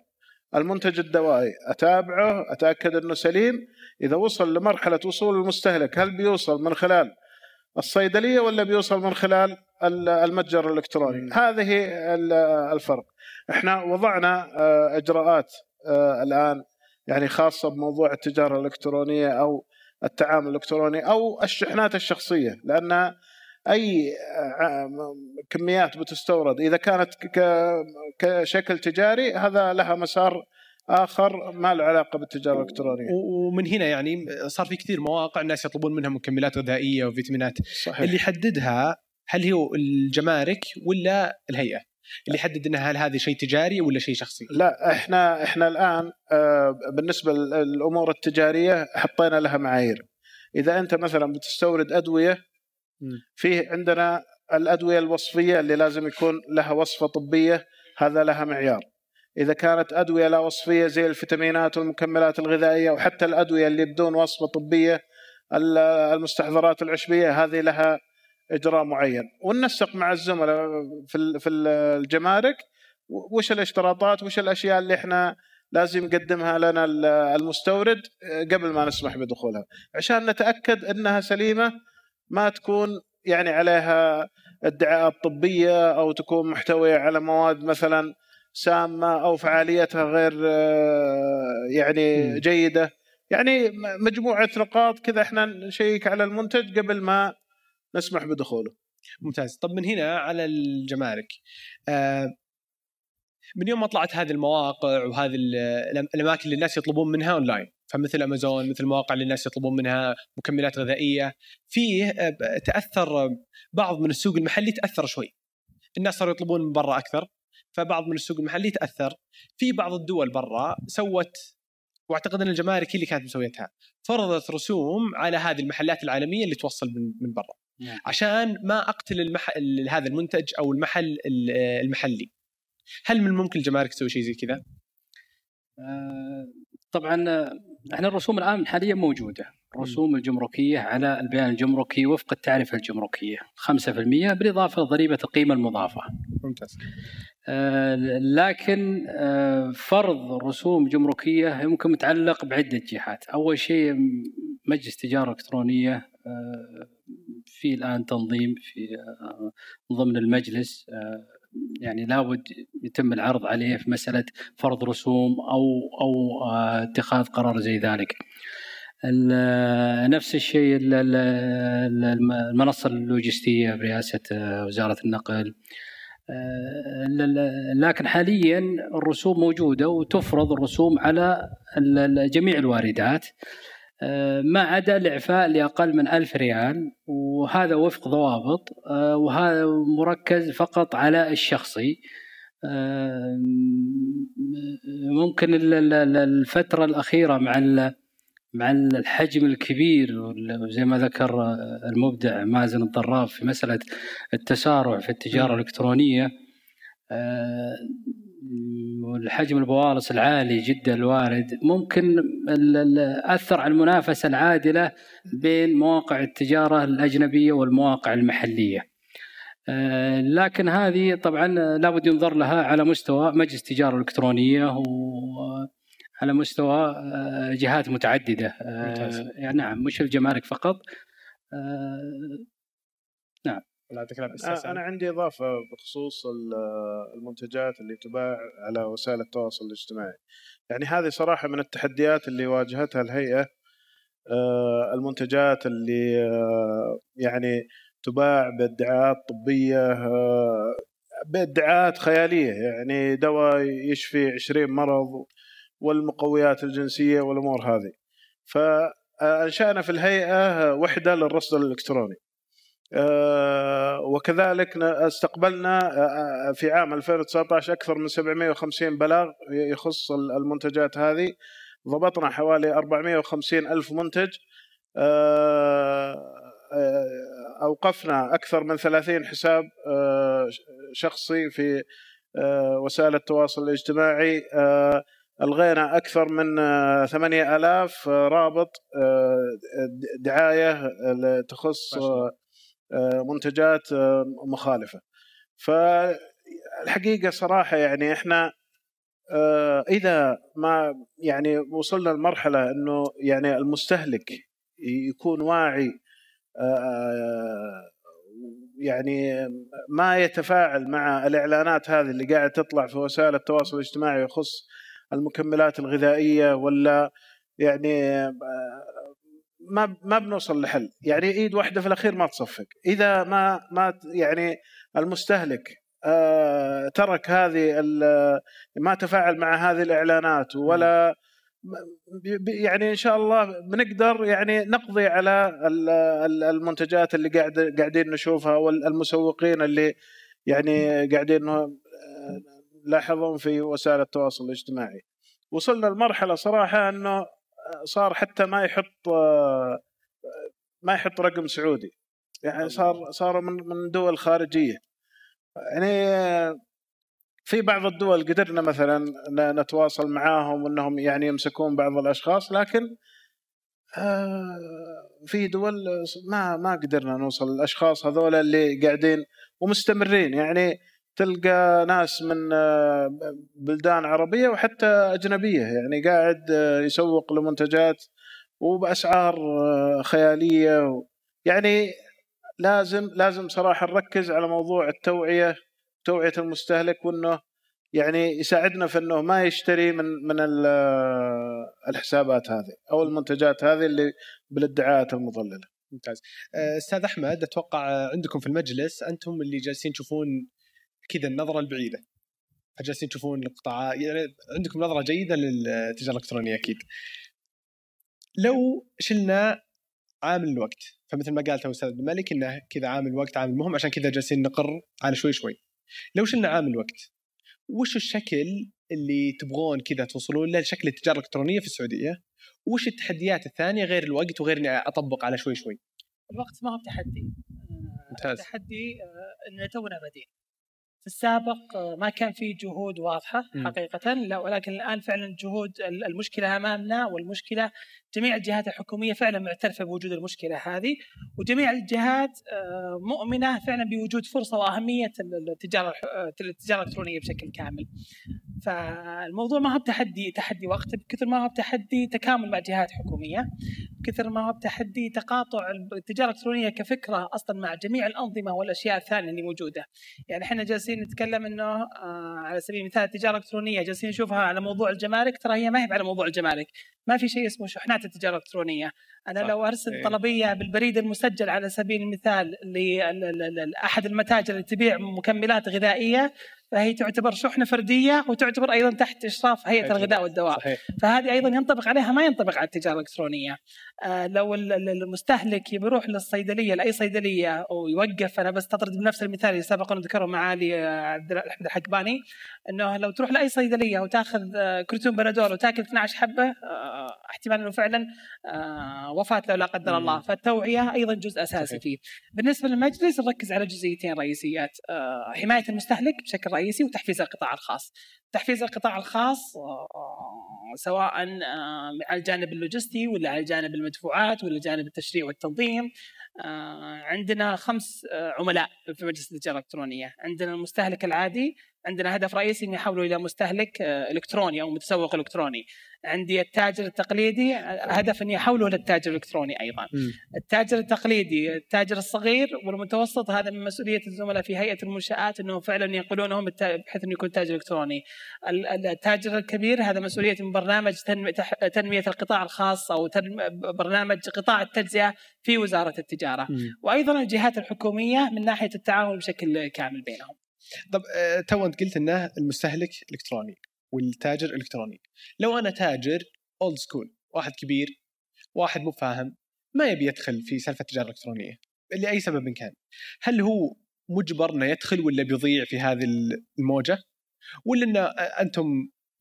S9: المنتج الدوائي اتابعه اتاكد انه سليم اذا وصل لمرحله وصول المستهلك هل بيوصل من خلال الصيدليه ولا بيوصل من خلال المتجر الالكتروني هذه الفرق احنا وضعنا آه، اجراءات آه، الان يعني خاصه بموضوع التجاره الالكترونيه او التعامل الالكتروني او الشحنات الشخصيه لان اي آه، كميات بتستورد اذا كانت كشكل تجاري هذا لها مسار اخر ما له علاقه بالتجاره الالكترونيه ومن
S1: هنا يعني صار في كثير مواقع الناس يطلبون منها مكملات غذائيه وفيتامينات صحيح. اللي يحددها هل هو الجمارك ولا الهيئه اللي يحدد انها هل هذه شيء تجاري ولا شيء شخصي
S9: لا احنا احنا الان آه، بالنسبه للامور التجاريه حطينا لها معايير اذا انت مثلا بتستورد ادويه في عندنا الادويه الوصفيه اللي لازم يكون لها وصفه طبيه هذا لها معيار اذا كانت ادويه لا وصفيه زي الفيتامينات والمكملات الغذائيه وحتى الادويه اللي بدون وصفه طبيه المستحضرات العشبيه هذه لها اجراء معين وننسق مع الزملاء في الجمارك وش الاشتراطات وش الاشياء اللي احنا لازم يقدمها لنا المستورد قبل ما نسمح بدخولها عشان نتاكد انها سليمه ما تكون يعني عليها ادعاءات طبيه او تكون محتويه على مواد مثلا سامه او فعاليتها غير آه، يعني جيده يعني مجموعه نقاط كذا احنا نشيك على المنتج قبل ما نسمح بدخوله ممتاز طب من هنا على الجمارك آه،
S1: من يوم ما طلعت هذه المواقع وهذه الاماكن اللي الناس يطلبون منها اونلاين فمثل امازون مثل المواقع اللي الناس يطلبون منها مكملات غذائيه فيه آه، تاثر بعض من السوق المحلي تاثر شوي الناس صاروا يطلبون من برا اكثر فبعض من السوق المحلي تاثر في بعض الدول برا سوت واعتقد ان الجمارك هي اللي كانت مسويتها فرضت رسوم على هذه المحلات العالميه اللي توصل من, من برا نعم. عشان ما اقتل المح... هذا المنتج او المحل آه، المحلي هل من الممكن الجمارك تسوي شيء زي كذا؟
S8: آه، طبعا آه، احنا الرسوم الان حاليا موجوده رسوم الجمركية على البيان الجمركي وفق التعرفة الجمركية 5% بالإضافة لضريبة القيمة المضافة ممتاز آه، لكن آه، فرض رسوم جمركية يمكن متعلق بعدة جهات أول شيء مجلس تجارة إلكترونية آه، في الآن تنظيم في ضمن المجلس يعني لابد يتم العرض عليه في مسألة فرض رسوم أو أو اتخاذ قرار زي ذلك نفس الشيء المنصه اللوجستيه برئاسه آه، وزاره النقل آه، لكن حاليا الرسوم موجوده وتفرض الرسوم على جميع الواردات آه، ما عدا الاعفاء لاقل من ألف ريال وهذا وفق ضوابط وهذا مركز فقط على الشخصي ممكن الفتره الاخيره مع مع الحجم الكبير زي ما ذكر المبدع مازن الضراف في مسألة التسارع في التجارة الإلكترونية آه، والحجم البوالص العالي جدا الوارد ممكن أثر على المنافسة العادلة بين مواقع التجارة الأجنبية والمواقع المحلية آه، لكن هذه طبعا لابد ينظر لها على مستوى مجلس التجارة الإلكترونية و على مستوى آه، جهات متعدده آه، ممتاز. يعني نعم مش الجمارك فقط
S9: آه، نعم انا عندي اضافه بخصوص المنتجات اللي تباع على وسائل التواصل الاجتماعي يعني هذه صراحه من التحديات اللي واجهتها الهيئه المنتجات اللي يعني تباع بادعاءات طبيه بادعاءات خياليه يعني دواء يشفي 20 مرض والمقويات الجنسيه والامور هذه. فانشانا في الهيئه وحده للرصد الالكتروني. آه، وكذلك استقبلنا آه، في عام 2019 اكثر من 750 بلاغ يخص المنتجات هذه ضبطنا حوالي 450 ألف منتج آه، أوقفنا أكثر من 30 حساب شخصي في وسائل التواصل الاجتماعي الغينا اكثر من 8000 آه، آه، رابط آه، دعايه تخص منتجات مخالفه فالحقيقه صراحه يعني احنا اذا ما يعني وصلنا لمرحله انه يعني المستهلك يكون واعي يعني ما يتفاعل مع الاعلانات هذه اللي قاعد تطلع في وسائل التواصل الاجتماعي يخص المكملات الغذائيه ولا يعني ما ما بنوصل لحل يعني ايد واحده في الاخير ما تصفق اذا ما ما يعني المستهلك آه، ترك هذه ما تفاعل مع هذه الاعلانات ولا يعني ان شاء الله بنقدر يعني نقضي على المنتجات اللي قاعد قاعدين نشوفها والمسوقين اللي يعني قاعدين آه، لاحظون في وسائل التواصل الاجتماعي وصلنا لمرحله صراحه انه آه، صار حتى ما يحط آه، آه، ما يحط رقم سعودي يعني صار صاروا من من دول خارجيه يعني في بعض الدول قدرنا مثلا نتواصل معاهم وانهم يعني يمسكون بعض الاشخاص لكن في دول ما ما قدرنا نوصل الاشخاص هذول اللي قاعدين ومستمرين يعني تلقى ناس من آه، بلدان عربيه وحتى اجنبيه يعني قاعد آه، يسوق لمنتجات وباسعار آه، خياليه يعني لازم لازم صراحه نركز على موضوع التوعيه توعيه المستهلك وانه يعني يساعدنا في انه ما يشتري من من الحسابات هذه او المنتجات هذه اللي بالادعاءات المضلله. ممتاز. استاذ احمد اتوقع
S1: عندكم في المجلس انتم اللي جالسين تشوفون كذا النظره البعيده فجالسين تشوفون القطاعات يعني عندكم نظره جيده للتجاره الالكترونيه اكيد لو شلنا عامل الوقت فمثل ما قالته استاذ عبد الملك انه كذا عامل الوقت عامل مهم عشان كذا جالسين نقر على شوي شوي لو شلنا عامل الوقت وش الشكل اللي تبغون كذا توصلون له لشكل التجاره الالكترونيه في السعوديه وش التحديات الثانيه غير الوقت وغير اني اطبق على شوي شوي
S5: الوقت ما هو تحدي آه، ممتاز التحدي آه، ان تونا بادين السابق ما كان في جهود واضحة حقيقة لا ولكن الآن فعلا جهود المشكلة أمامنا والمشكلة جميع الجهات الحكومية فعلا معترفة بوجود المشكلة هذه وجميع الجهات آه، مؤمنة فعلا بوجود فرصة وأهمية التجارة التجارة آه، الإلكترونية بشكل كامل فالموضوع ما هو بتحدي تحدي وقت بكثر ما هو بتحدي تكامل مع جهات حكومية بكثر ما هو بتحدي تقاطع التجارة الإلكترونية كفكرة أصلا مع جميع الأنظمة والأشياء الثانية اللي موجودة يعني احنا جالسين جالسين نتكلم انه آه، على سبيل المثال التجاره الالكترونيه جالسين نشوفها على موضوع الجمارك ترى هي ما هي على موضوع الجمارك ما في شيء اسمه شحنات التجاره الالكترونيه انا لو ارسل إيه. طلبيه بالبريد المسجل على سبيل المثال لاحد المتاجر اللي تبيع مكملات غذائيه فهي تعتبر شحنه فرديه وتعتبر ايضا تحت اشراف هيئه الغذاء والدواء صحيح. فهذه ايضا ينطبق عليها ما ينطبق على التجاره الالكترونيه آه لو المستهلك يروح للصيدليه لاي صيدليه ويوقف انا بستطرد بنفس المثال اللي سبق ذكره معالي آه، عبد الحق باني انه لو تروح لاي صيدليه وتاخذ آه، كرتون بنادول وتاكل 12 حبه آه، احتمال انه فعلا آه، وفاه لو لا قدر الله فالتوعيه ايضا جزء اساسي فيه. بالنسبه للمجلس نركز على جزئيتين رئيسيات حمايه المستهلك بشكل رئيسي وتحفيز القطاع الخاص. تحفيز القطاع الخاص سواء على الجانب اللوجستي ولا على الجانب المدفوعات ولا جانب التشريع والتنظيم عندنا خمس عملاء في مجلس التجاره الالكترونيه، عندنا المستهلك العادي عندنا هدف رئيسي اني احوله الى مستهلك آه، الكتروني او متسوق الكتروني عندي التاجر التقليدي آه، هدف اني احوله للتاجر الالكتروني ايضا التاجر التقليدي التاجر الصغير والمتوسط هذا من مسؤوليه الزملاء في هيئه المنشات انهم فعلا ينقلونهم بحيث انه يكون تاجر الكتروني التاجر الكبير هذا مسؤوليه من برنامج تنميه القطاع الخاص او برنامج قطاع التجزئه في وزاره التجاره وايضا الجهات الحكوميه من ناحيه التعاون بشكل كامل بينهم
S1: طب آه، تو انت قلت انه المستهلك الكتروني والتاجر الكتروني لو انا تاجر اولد سكول واحد كبير واحد مو فاهم ما يبي يدخل في سالفه التجاره الالكترونيه لاي سبب كان هل هو مجبر انه يدخل ولا بيضيع في هذه الموجه ولا ان آه، انتم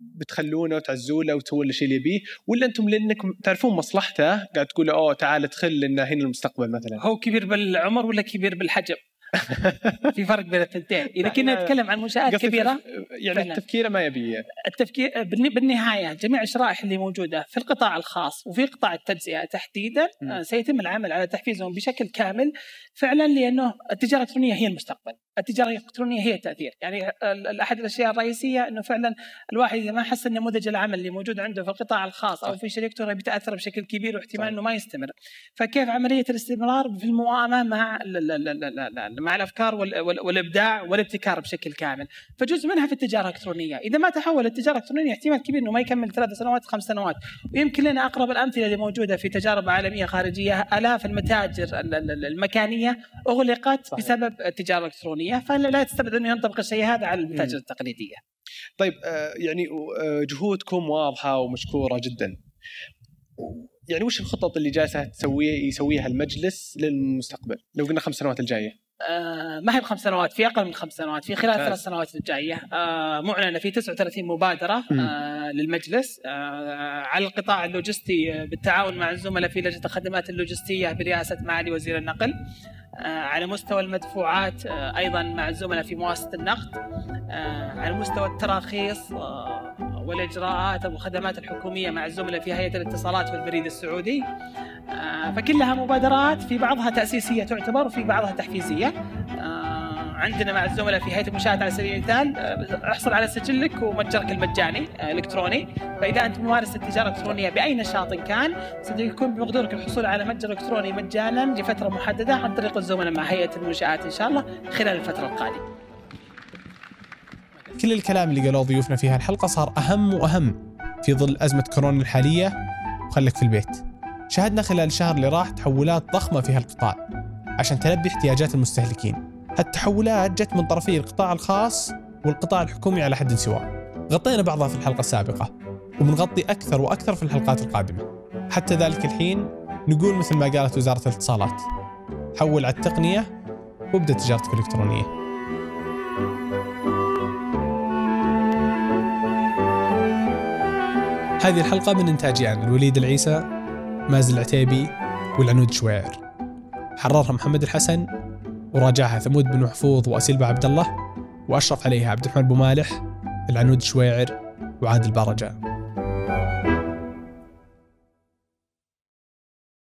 S1: بتخلونه وتعزوله وتسوون له الشيء اللي يبيه ولا انتم لانكم تعرفون مصلحته قاعد تقول اوه تعال ادخل لان هنا المستقبل مثلا هو كبير بالعمر ولا كبير بالحجم في فرق بين الثنتين اذا كنا نتكلم
S5: عن منشات كبيره يعني التفكير ما يبي التفكير بالنهايه جميع الشرائح اللي موجوده في القطاع الخاص وفي قطاع التجزئه تحديدا آه، سيتم العمل على تحفيزهم بشكل كامل فعلا لانه التجاره الالكترونيه هي المستقبل التجاره الالكترونيه هي التاثير يعني آه، احد الاشياء الرئيسيه انه فعلا الواحد اذا ما حس ان نموذج العمل اللي موجود عنده في القطاع الخاص او في شركته راح بيتاثر بشكل كبير واحتمال انه ما يستمر فكيف عمليه الاستمرار في المواءمه مع مع الافكار والابداع والابتكار بشكل كامل فجزء منها في التجاره الالكترونيه اذا ما تحول التجاره الالكترونيه احتمال كبير انه ما يكمل ثلاث سنوات خمس سنوات ويمكن لنا اقرب الامثله اللي موجوده في تجارب عالميه خارجيه الاف المتاجر المكانيه اغلقت بسبب التجاره الالكترونيه التقنيه فلا تستبعد انه ينطبق الشيء هذا على المتاجر التقليديه.
S1: طيب آه، يعني آه، جهودكم واضحه ومشكوره جدا. يعني وش الخطط اللي جالسه تسويه يسويها المجلس للمستقبل؟ لو قلنا خمس سنوات الجايه.
S5: آه ما هي بخمس سنوات في اقل من خمس سنوات في خلال ثلاث سنوات الجايه آه معلنه في 39 مبادره آه للمجلس آه، على القطاع اللوجستي بالتعاون مع الزملاء في لجنه الخدمات اللوجستيه برئاسه معالي وزير النقل آه، على مستوى المدفوعات آه، ايضا مع الزملاء في مؤسسه النقد آه، على مستوى التراخيص والاجراءات والخدمات الحكوميه مع الزملاء في هيئه الاتصالات والبريد السعودي فكلها مبادرات في بعضها تاسيسيه تعتبر وفي بعضها تحفيزيه عندنا مع الزملاء في هيئه المشاهد على سبيل المثال آه، احصل على سجلك ومتجرك المجاني الالكتروني آه، فاذا انت ممارس التجاره الالكترونيه باي نشاط كان سيكون بمقدورك الحصول على متجر الكتروني مجانا لفتره محدده عن طريق الزملاء مع هيئه المنشات ان شاء الله خلال الفتره القادمه.
S1: كل الكلام اللي قالوه ضيوفنا في هالحلقه صار اهم واهم في ظل ازمه كورونا الحاليه وخلك في البيت. شاهدنا خلال الشهر اللي راح تحولات ضخمه في هالقطاع عشان تلبي احتياجات المستهلكين التحولات جت من طرفي القطاع الخاص والقطاع الحكومي على حد سواء غطينا بعضها في الحلقة السابقة وبنغطي أكثر وأكثر في الحلقات القادمة حتى ذلك الحين نقول مثل ما قالت وزارة الاتصالات حول على التقنية وابدأ تجارتك الإلكترونية هذه الحلقة من إنتاجيان الوليد العيسى مازن العتيبي والعنود شوير حررها محمد الحسن وراجعها ثمود بن محفوظ وأسيل بن عبد الله وأشرف عليها عبد الرحمن بو مالح العنود
S7: شويعر وعادل البرجة